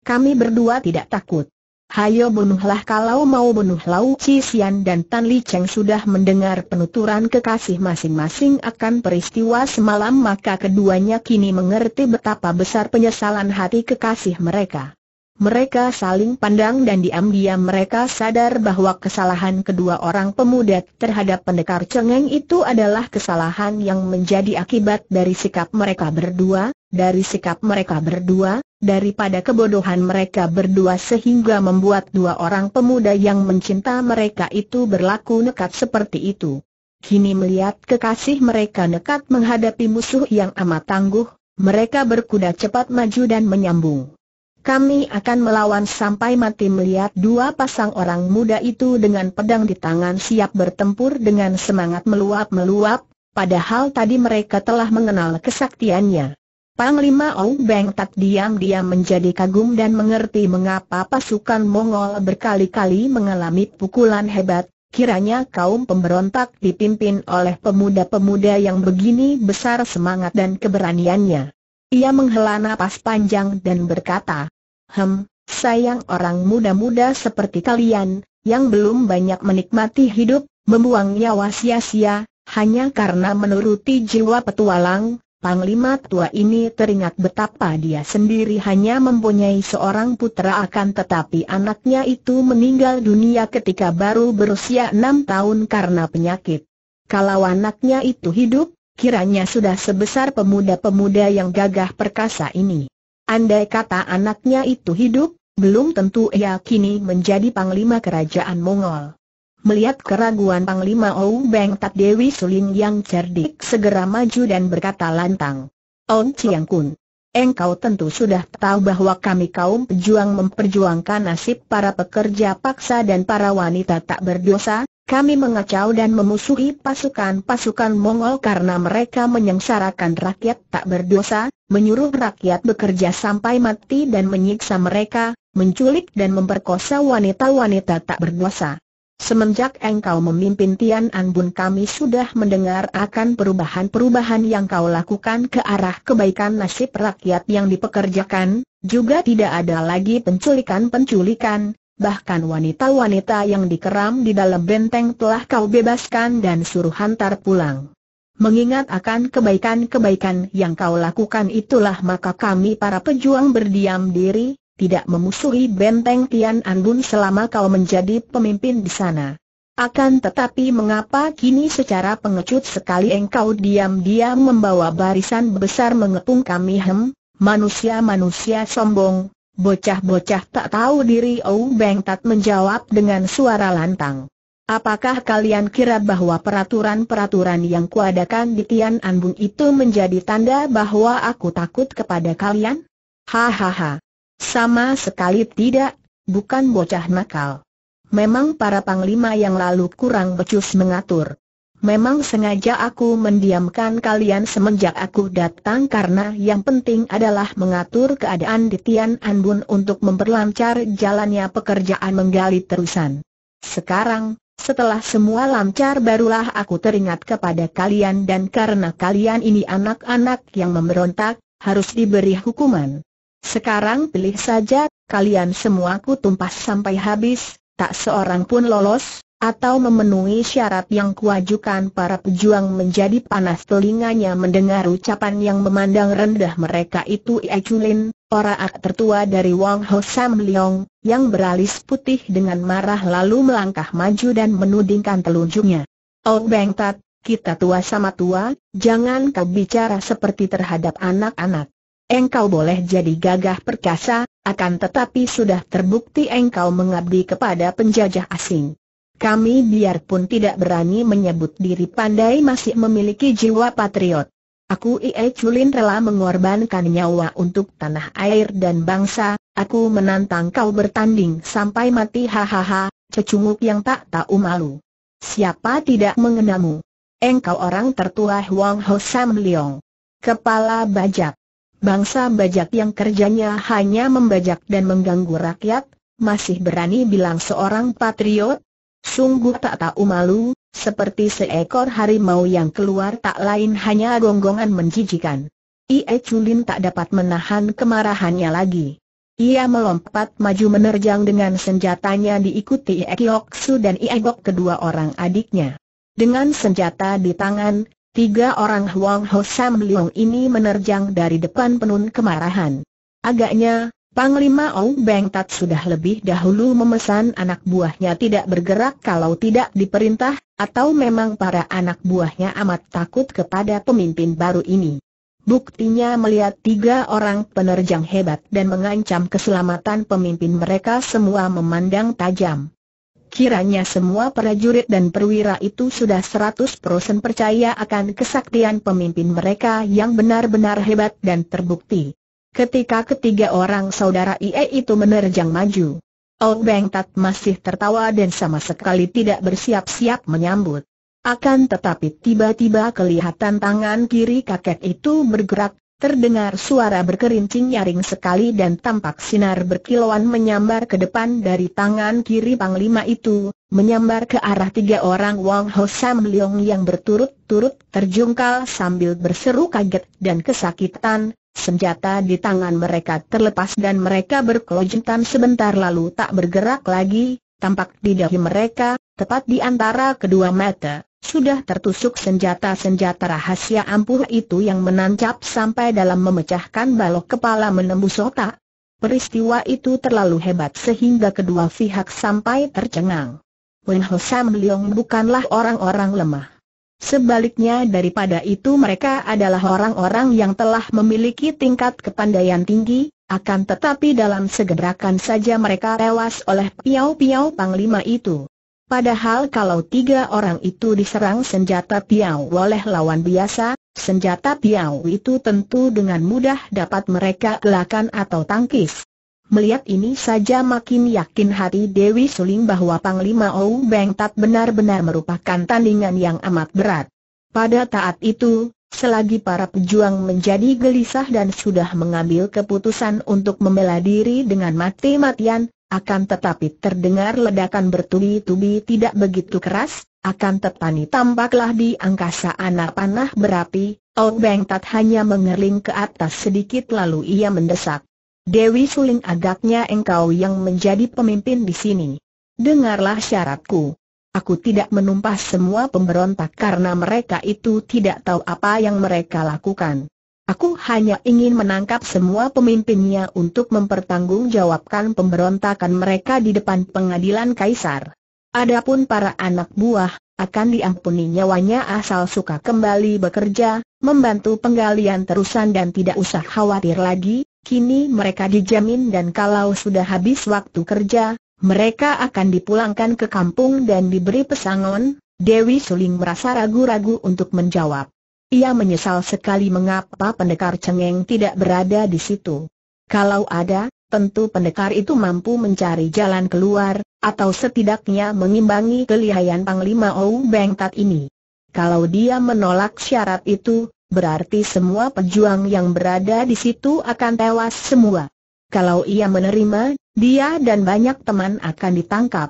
Speaker 1: Kami berdua tidak takut. Hayo bunuhlah kalau mau bunuh Lau Cisian dan Tan Li Cheng sudah mendengar penuturan kekasih masing-masing akan peristiwa semalam maka keduanya kini mengerti betapa besar penyesalan hati kekasih mereka. Mereka saling pandang dan diam-diam mereka sadar bahwa kesalahan kedua orang pemuda terhadap pendekar cengeng itu adalah kesalahan yang menjadi akibat dari sikap mereka berdua, dari sikap mereka berdua, daripada kebodohan mereka berdua sehingga membuat dua orang pemuda yang mencinta mereka itu berlaku nekat seperti itu. Kini melihat kekasih mereka nekat menghadapi musuh yang amat tangguh, mereka berkuda cepat maju dan menyambung. Kami akan melawan sampai mati melihat dua pasang orang muda itu dengan pedang di tangan siap bertempur dengan semangat meluap-meluap, padahal tadi mereka telah mengenal kesaktiannya. Panglima Ong Beng Tak diam-diam menjadi kagum dan mengerti mengapa pasukan Mongol berkali-kali mengalami pukulan hebat, kiranya kaum pemberontak dipimpin oleh pemuda-pemuda yang begini besar semangat dan keberaniannya. Ia menghela nafas panjang dan berkata, Hem, sayang orang muda-muda seperti kalian, yang belum banyak menikmati hidup, membuang nyawa sia-sia, hanya karena menuruti jiwa petualang, Panglima tua ini teringat betapa dia sendiri hanya mempunyai seorang putra akan tetapi anaknya itu meninggal dunia ketika baru berusia enam tahun karena penyakit. Kalau anaknya itu hidup, kiranya sudah sebesar pemuda-pemuda yang gagah perkasa ini. Andai kata anaknya itu hidup, belum tentu ia kini menjadi panglima kerajaan Mongol. Melihat keraguan Panglima Ou Beng Tat Dewi Suling yang cerdik segera maju dan berkata lantang. Ong Chiang Kun, engkau tentu sudah tahu bahwa kami kaum pejuang memperjuangkan nasib para pekerja paksa dan para wanita tak berdosa, kami mengacau dan memusuhi pasukan-pasukan Mongol karena mereka menyengsarakan rakyat tak berdosa, menyuruh rakyat bekerja sampai mati dan menyiksa mereka, menculik dan memperkosa wanita-wanita tak berdosa. Semenjak engkau memimpin Tian Anbun kami sudah mendengar akan perubahan-perubahan yang kau lakukan ke arah kebaikan nasib rakyat yang dipekerjakan, juga tidak ada lagi penculikan-penculikan, bahkan wanita-wanita yang dikeram di dalam benteng telah kau bebaskan dan suruh hantar pulang. Mengingat akan kebaikan-kebaikan yang kau lakukan itulah maka kami para pejuang berdiam diri, tidak memusuhi benteng Tian Anbun selama kau menjadi pemimpin di sana. Akan tetapi mengapa kini secara pengecut sekali engkau diam-diam membawa barisan besar mengepung kami hem, manusia-manusia sombong, Bocah-bocah tak tahu diri Ou Beng Tat menjawab dengan suara lantang. Apakah kalian kira bahwa peraturan-peraturan yang kuadakan di Tian Bung itu menjadi tanda bahwa aku takut kepada kalian? Hahaha. Sama sekali tidak, bukan bocah nakal. Memang para panglima yang lalu kurang becus mengatur. Memang sengaja aku mendiamkan kalian semenjak aku datang karena yang penting adalah mengatur keadaan di Tian Anbun untuk memperlancar jalannya pekerjaan menggali terusan. Sekarang, setelah semua lancar barulah aku teringat kepada kalian dan karena kalian ini anak-anak yang memberontak, harus diberi hukuman. Sekarang pilih saja, kalian semua ku tumpas sampai habis, tak seorang pun lolos, atau memenuhi syarat yang kuajukan para pejuang menjadi panas telinganya mendengar ucapan yang memandang rendah mereka itu Ie Chulin, oraak tertua dari Wang Ho Sam Leong, yang beralis putih dengan marah lalu melangkah maju dan menudingkan telunjuknya. Oh Beng Tat, kita tua sama tua, jangan kau bicara seperti terhadap anak-anak. Engkau boleh jadi gagah perkasa, akan tetapi sudah terbukti engkau mengabdi kepada penjajah asing. Kami biarpun tidak berani menyebut diri pandai masih memiliki jiwa patriot. Aku Ie Chulin rela mengorbankan nyawa untuk tanah air dan bangsa, aku menantang kau bertanding sampai mati hahaha, cecunguk yang tak tahu malu. Siapa tidak mengenamu? Engkau orang tertua Huang Ho Sam Leong. Kepala bajak. Bangsa bajak yang kerjanya hanya membajak dan mengganggu rakyat, masih berani bilang seorang patriot, Sungguh tak tahu malu, seperti seekor harimau yang keluar tak lain hanya gonggongan menjijikan. Ie Chulin tak dapat menahan kemarahannya lagi. Ia melompat maju menerjang dengan senjatanya diikuti Ie Kioksu dan Ie Gok kedua orang adiknya. Dengan senjata di tangan, tiga orang Huang Ho Sam Leong ini menerjang dari depan penuh kemarahan. Agaknya, Panglima Ong Beng Tat sudah lebih dahulu memesan anak buahnya tidak bergerak kalau tidak diperintah, atau memang para anak buahnya amat takut kepada pemimpin baru ini. Buktinya melihat tiga orang penerjang hebat dan mengancam keselamatan pemimpin mereka semua memandang tajam. Kiranya semua prajurit dan perwira itu sudah 100% percaya akan kesaktian pemimpin mereka yang benar-benar hebat dan terbukti ketika ketiga orang saudara IE itu menerjang maju. Old Beng Tat masih tertawa dan sama sekali tidak bersiap-siap menyambut. Akan tetapi tiba-tiba kelihatan tangan kiri kakek itu bergerak, terdengar suara berkerincing nyaring sekali dan tampak sinar berkilauan menyambar ke depan dari tangan kiri panglima itu, menyambar ke arah tiga orang Wang Ho Sam Leong yang berturut-turut terjungkal sambil berseru kaget dan kesakitan, Senjata di tangan mereka terlepas dan mereka berkelojentan sebentar lalu tak bergerak lagi, tampak di dahi mereka, tepat di antara kedua mata, sudah tertusuk senjata-senjata rahasia ampuh itu yang menancap sampai dalam memecahkan balok kepala menembus otak. Peristiwa itu terlalu hebat sehingga kedua pihak sampai tercengang. Wen Ho Sam Leong bukanlah orang-orang lemah. Sebaliknya daripada itu mereka adalah orang-orang yang telah memiliki tingkat kepandaian tinggi, akan tetapi dalam segerakan saja mereka tewas oleh piau-piau panglima itu. Padahal kalau tiga orang itu diserang senjata piau oleh lawan biasa, senjata piau itu tentu dengan mudah dapat mereka gelakan atau tangkis. Melihat ini saja makin yakin hati Dewi Suling bahwa Panglima Ou Beng Tat benar-benar merupakan tandingan yang amat berat. Pada saat itu, selagi para pejuang menjadi gelisah dan sudah mengambil keputusan untuk membela diri dengan mati-matian, akan tetapi terdengar ledakan bertubi-tubi tidak begitu keras, akan tetapi tampaklah di angkasa anak panah berapi, Ou Beng Tat hanya mengerling ke atas sedikit lalu ia mendesak. Dewi Suling agaknya engkau yang menjadi pemimpin di sini. Dengarlah syaratku. Aku tidak menumpas semua pemberontak karena mereka itu tidak tahu apa yang mereka lakukan. Aku hanya ingin menangkap semua pemimpinnya untuk mempertanggungjawabkan pemberontakan mereka di depan pengadilan kaisar. Adapun para anak buah, akan diampuni nyawanya asal suka kembali bekerja, membantu penggalian terusan dan tidak usah khawatir lagi, kini mereka dijamin dan kalau sudah habis waktu kerja, mereka akan dipulangkan ke kampung dan diberi pesangon, Dewi Suling merasa ragu-ragu untuk menjawab. Ia menyesal sekali mengapa pendekar cengeng tidak berada di situ. Kalau ada, tentu pendekar itu mampu mencari jalan keluar, atau setidaknya mengimbangi kelihayan Panglima Ou Tat ini. Kalau dia menolak syarat itu, berarti semua pejuang yang berada di situ akan tewas semua. Kalau ia menerima, dia dan banyak teman akan ditangkap.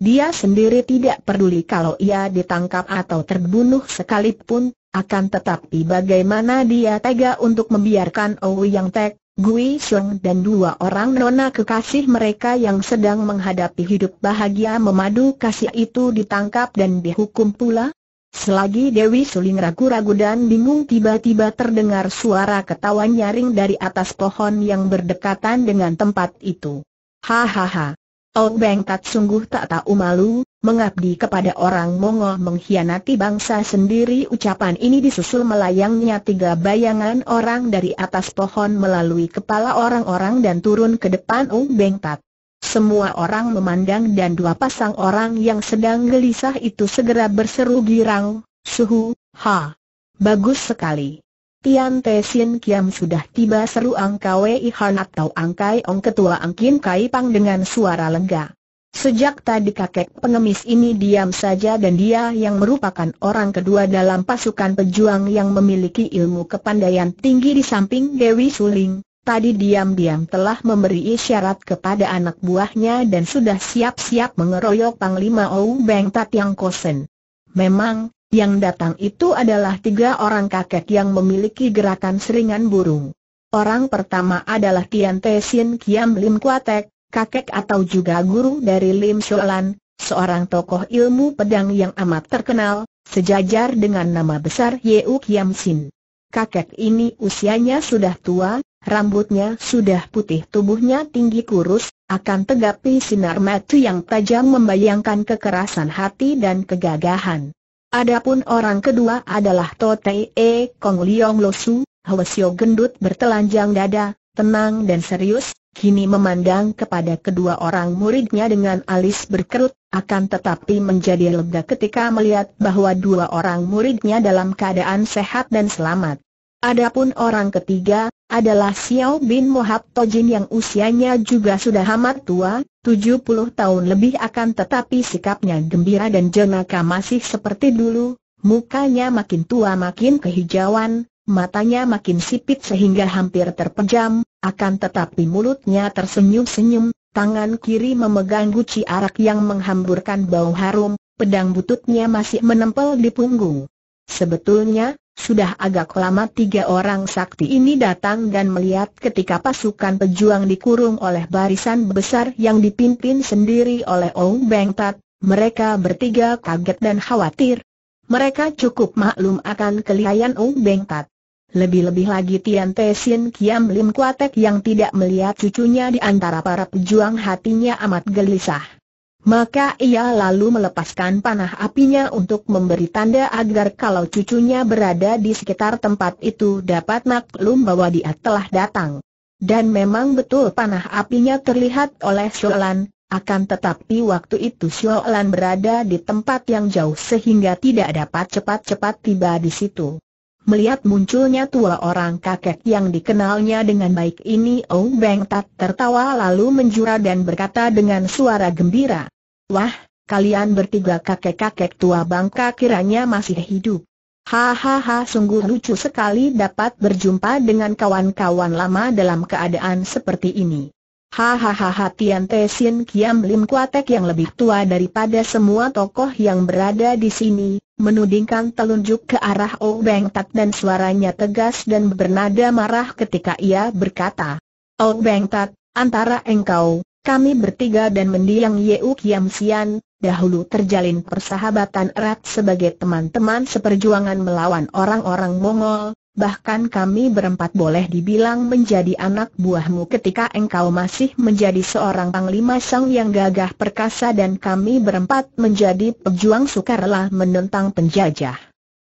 Speaker 1: Dia sendiri tidak peduli kalau ia ditangkap atau terbunuh sekalipun, akan tetapi bagaimana dia tega untuk membiarkan Ouyang Tek, Gui Xiong dan dua orang nona kekasih mereka yang sedang menghadapi hidup bahagia memadu kasih itu ditangkap dan dihukum pula? Selagi Dewi Suling ragu-ragu dan bingung tiba-tiba terdengar suara ketawa nyaring dari atas pohon yang berdekatan dengan tempat itu. Hahaha. Oh Beng Tat sungguh tak tahu malu, mengabdi kepada orang Mongol mengkhianati bangsa sendiri ucapan ini disusul melayangnya tiga bayangan orang dari atas pohon melalui kepala orang-orang dan turun ke depan Ong Beng Tat. Semua orang memandang dan dua pasang orang yang sedang gelisah itu segera berseru girang, suhu, ha. Bagus sekali. Tian Te Sin Kiam sudah tiba seru Angkawe Ihan atau Angkai Ong Ketua Angkin Kai Pang dengan suara lega. Sejak tadi kakek pengemis ini diam saja dan dia yang merupakan orang kedua dalam pasukan pejuang yang memiliki ilmu kepandaian tinggi di samping Dewi Suling, tadi diam-diam telah memberi isyarat kepada anak buahnya dan sudah siap-siap mengeroyok Panglima Ou Beng Tat yang kosen. Memang, yang datang itu adalah tiga orang kakek yang memiliki gerakan seringan burung. Orang pertama adalah Tian Te Sin Kiam Lim Kuatek, kakek atau juga guru dari Lim Sholan, seorang tokoh ilmu pedang yang amat terkenal, sejajar dengan nama besar Yeu Kiam Sin. Kakek ini usianya sudah tua, Rambutnya sudah putih tubuhnya tinggi kurus, akan tegapi sinar mata yang tajam membayangkan kekerasan hati dan kegagahan. Adapun orang kedua adalah Totei E Kong Liong Losu, Hwasyo gendut bertelanjang dada, tenang dan serius, kini memandang kepada kedua orang muridnya dengan alis berkerut, akan tetapi menjadi lega ketika melihat bahwa dua orang muridnya dalam keadaan sehat dan selamat. Adapun orang ketiga, adalah Xiao Bin Mohab Tojin yang usianya juga sudah amat tua, 70 tahun lebih akan tetapi sikapnya gembira dan jenaka masih seperti dulu, mukanya makin tua makin kehijauan, matanya makin sipit sehingga hampir terpejam, akan tetapi mulutnya tersenyum-senyum, tangan kiri memegang guci arak yang menghamburkan bau harum, pedang bututnya masih menempel di punggung. Sebetulnya, sudah agak lama tiga orang sakti ini datang dan melihat ketika pasukan pejuang dikurung oleh barisan besar yang dipimpin sendiri oleh Ong Beng Tat, mereka bertiga kaget dan khawatir. Mereka cukup maklum akan kelihayan Ong Beng Tat. Lebih-lebih lagi Tian Te Sin Kiam Lim Kuatek yang tidak melihat cucunya di antara para pejuang hatinya amat gelisah. Maka ia lalu melepaskan panah apinya untuk memberi tanda agar kalau cucunya berada di sekitar tempat itu dapat maklum bahwa dia telah datang. Dan memang betul panah apinya terlihat oleh Sholan, akan tetapi waktu itu Sholan berada di tempat yang jauh sehingga tidak dapat cepat-cepat tiba di situ. Melihat munculnya tua orang kakek yang dikenalnya dengan baik ini Ong Beng Tat tertawa lalu menjura dan berkata dengan suara gembira. Wah, kalian bertiga kakek-kakek tua bangka kiranya masih hidup. Hahaha sungguh lucu sekali dapat berjumpa dengan kawan-kawan lama dalam keadaan seperti ini. Hahaha Tian Te Sin Kiam Lim Kuatek yang lebih tua daripada semua tokoh yang berada di sini, menudingkan telunjuk ke arah O Beng Tat dan suaranya tegas dan bernada marah ketika ia berkata, O Beng Tat, antara engkau, kami bertiga dan mendiang Yeuk Kiam Sian, dahulu terjalin persahabatan erat sebagai teman-teman seperjuangan melawan orang-orang Mongol, bahkan kami berempat boleh dibilang menjadi anak buahmu ketika engkau masih menjadi seorang panglima sang yang gagah perkasa dan kami berempat menjadi pejuang sukarela menentang penjajah.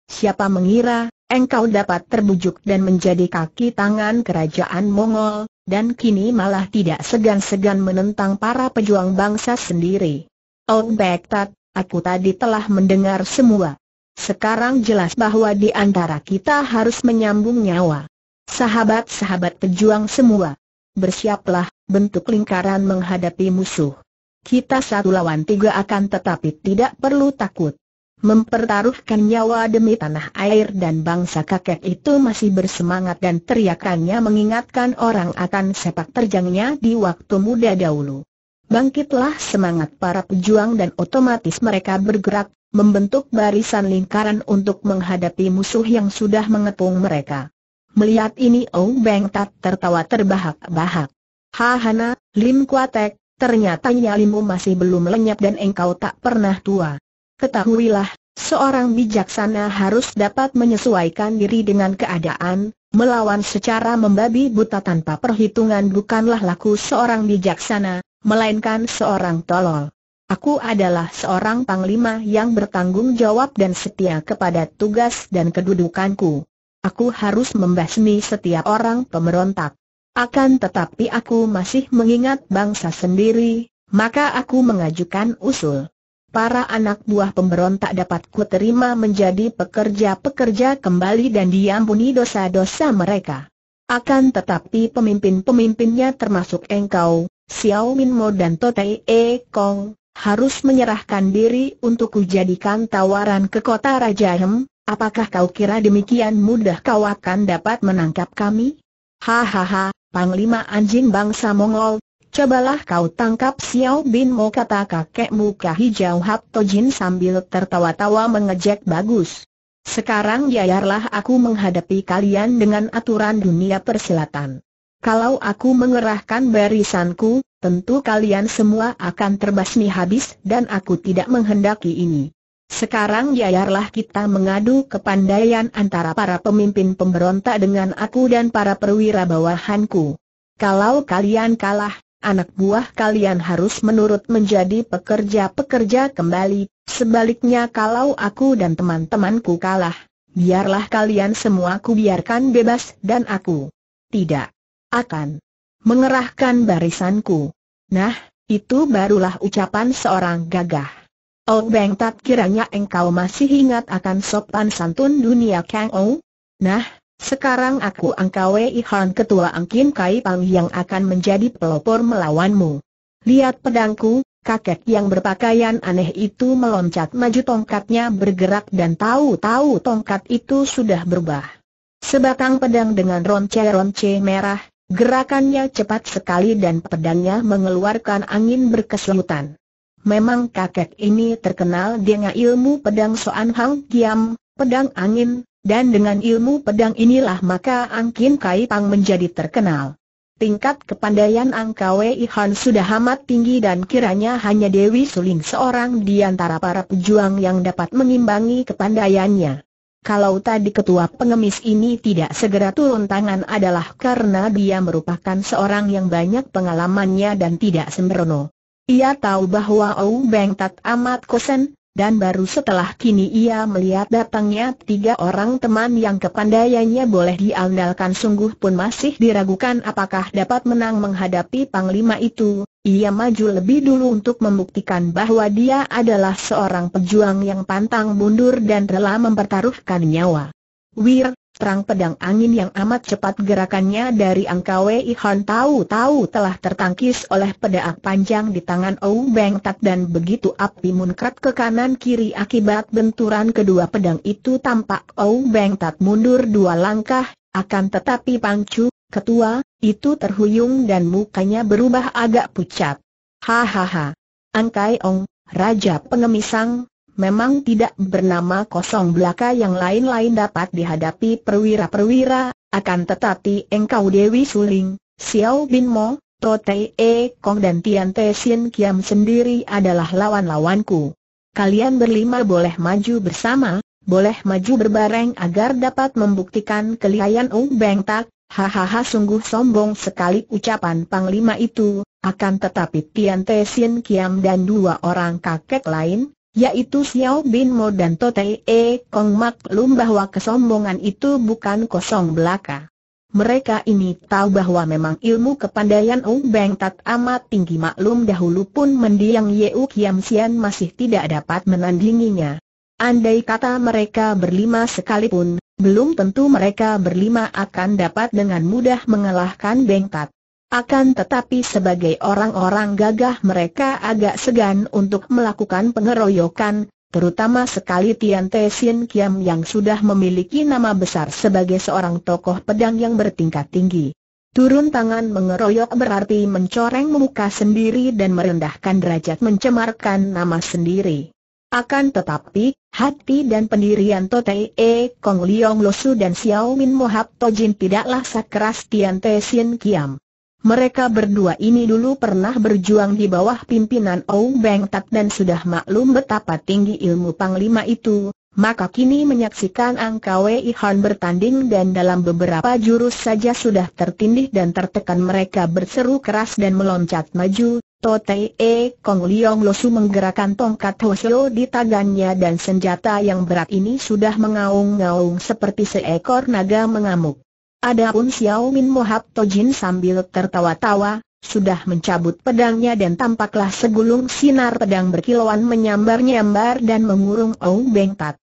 Speaker 1: Siapa mengira, engkau dapat terbujuk dan menjadi kaki tangan kerajaan Mongol, dan kini malah tidak segan-segan menentang para pejuang bangsa sendiri. Oh Bektat, aku tadi telah mendengar semua. Sekarang jelas bahwa di antara kita harus menyambung nyawa. Sahabat-sahabat pejuang semua, bersiaplah, bentuk lingkaran menghadapi musuh. Kita satu lawan tiga akan tetapi tidak perlu takut. Mempertaruhkan nyawa demi tanah air dan bangsa kakek itu masih bersemangat dan teriakannya mengingatkan orang akan sepak terjangnya di waktu muda dahulu. Bangkitlah semangat para pejuang dan otomatis mereka bergerak membentuk barisan lingkaran untuk menghadapi musuh yang sudah mengepung mereka. Melihat ini Ong Beng Tat tertawa terbahak-bahak. Hahana, Lim Kuatek, ternyata nyalimu masih belum lenyap dan engkau tak pernah tua. Ketahuilah, seorang bijaksana harus dapat menyesuaikan diri dengan keadaan, melawan secara membabi buta tanpa perhitungan bukanlah laku seorang bijaksana, melainkan seorang tolol. Aku adalah seorang panglima yang bertanggung jawab dan setia kepada tugas dan kedudukanku. Aku harus membasmi setiap orang pemberontak. Akan tetapi aku masih mengingat bangsa sendiri, maka aku mengajukan usul. Para anak buah pemberontak dapat terima menjadi pekerja-pekerja kembali dan diampuni dosa-dosa mereka. Akan tetapi pemimpin-pemimpinnya termasuk engkau, Xiao Minmo dan Totei E Kong, harus menyerahkan diri untuk kujadikan tawaran ke kota Raja Hem, apakah kau kira demikian mudah kau akan dapat menangkap kami? Hahaha, Panglima Anjing Bangsa Mongol, cobalah kau tangkap Xiao Bin Mo kata kakek muka hijau Hap Tojin sambil tertawa-tawa mengejek bagus. Sekarang yayarlah aku menghadapi kalian dengan aturan dunia persilatan. Kalau aku mengerahkan barisanku, tentu kalian semua akan terbasmi habis dan aku tidak menghendaki ini. Sekarang biarlah kita mengadu kepandaian antara para pemimpin pemberontak dengan aku dan para perwira bawahanku. Kalau kalian kalah, anak buah kalian harus menurut menjadi pekerja-pekerja kembali, sebaliknya kalau aku dan teman-temanku kalah, biarlah kalian semua kubiarkan bebas dan aku. Tidak. Akan mengerahkan barisanku. Nah, itu barulah ucapan seorang gagah. Oh Beng tak kiranya engkau masih ingat akan sopan santun dunia Kang Nah, sekarang aku Wei Han ketua Angkin Kai Pang yang akan menjadi pelopor melawanmu. Lihat pedangku, kakek yang berpakaian aneh itu meloncat maju tongkatnya bergerak dan tahu-tahu tongkat itu sudah berubah. Sebatang pedang dengan ronce-ronce merah, Gerakannya cepat sekali dan pedangnya mengeluarkan angin berkesemutan. Memang kakek ini terkenal dengan ilmu pedang Soan Hang Kiam, pedang angin, dan dengan ilmu pedang inilah maka Angkin Kai Pang menjadi terkenal. Tingkat kepandaian Angkawei Han sudah amat tinggi dan kiranya hanya Dewi Suling seorang di antara para pejuang yang dapat mengimbangi kepandaiannya. Kalau tadi ketua pengemis ini tidak segera turun tangan adalah karena dia merupakan seorang yang banyak pengalamannya dan tidak sembrono. Ia tahu bahwa Ou Beng Tat amat kosen, dan baru setelah kini ia melihat datangnya tiga orang teman yang kepandaiannya boleh diandalkan sungguh pun masih diragukan apakah dapat menang menghadapi Panglima itu, ia maju lebih dulu untuk membuktikan bahwa dia adalah seorang pejuang yang pantang mundur dan rela mempertaruhkan nyawa. Wir, Perang pedang angin yang amat cepat gerakannya dari Angkawe Wei Han tahu-tahu telah tertangkis oleh pedaak panjang di tangan Ou Beng Tak dan begitu api munkrat ke kanan kiri akibat benturan kedua pedang itu tampak Ou Beng Tak mundur dua langkah, akan tetapi Pangcu, ketua, itu terhuyung dan mukanya berubah agak pucat. Hahaha. Angkai Ong, Raja Pengemisang, memang tidak bernama kosong belaka yang lain-lain dapat dihadapi perwira-perwira, akan tetapi engkau Dewi Suling, Xiao Bin Mo, Tote E Kong dan Tian Te Sin Kiam sendiri adalah lawan-lawanku. Kalian berlima boleh maju bersama, boleh maju berbareng agar dapat membuktikan kelihayan Ung Beng Tak. Hahaha sungguh sombong sekali ucapan Panglima itu, akan tetapi Tian Te Sin Kiam dan dua orang kakek lain, yaitu Xiao Bin Mo dan Tote E Kong maklum bahwa kesombongan itu bukan kosong belaka. Mereka ini tahu bahwa memang ilmu kepandaian Ung Beng Tat amat tinggi maklum dahulu pun mendiang Yeu Kiam Sian masih tidak dapat menandinginya. Andai kata mereka berlima sekalipun, belum tentu mereka berlima akan dapat dengan mudah mengalahkan Beng Tat. Akan tetapi sebagai orang-orang gagah mereka agak segan untuk melakukan pengeroyokan, terutama sekali Tian Te Sin Kiam yang sudah memiliki nama besar sebagai seorang tokoh pedang yang bertingkat tinggi. Turun tangan mengeroyok berarti mencoreng muka sendiri dan merendahkan derajat mencemarkan nama sendiri. Akan tetapi, hati dan pendirian Totei E Kong Liong Losu dan Xiao Min Mohab Tojin tidaklah sakeras Tian Te Sin Kiam. Mereka berdua ini dulu pernah berjuang di bawah pimpinan Ong Beng Tat dan sudah maklum betapa tinggi ilmu Panglima itu, maka kini menyaksikan Ang Kwei Han bertanding dan dalam beberapa jurus saja sudah tertindih dan tertekan mereka berseru keras dan meloncat maju, Tote E Kong Leong Losu menggerakkan tongkat Hoseo di tangannya dan senjata yang berat ini sudah mengaung-ngaung seperti seekor naga mengamuk. Adapun Xiao Min Mohab Tojin sambil tertawa-tawa, sudah mencabut pedangnya dan tampaklah segulung sinar pedang berkilauan menyambar-nyambar dan mengurung Ou Beng Tat.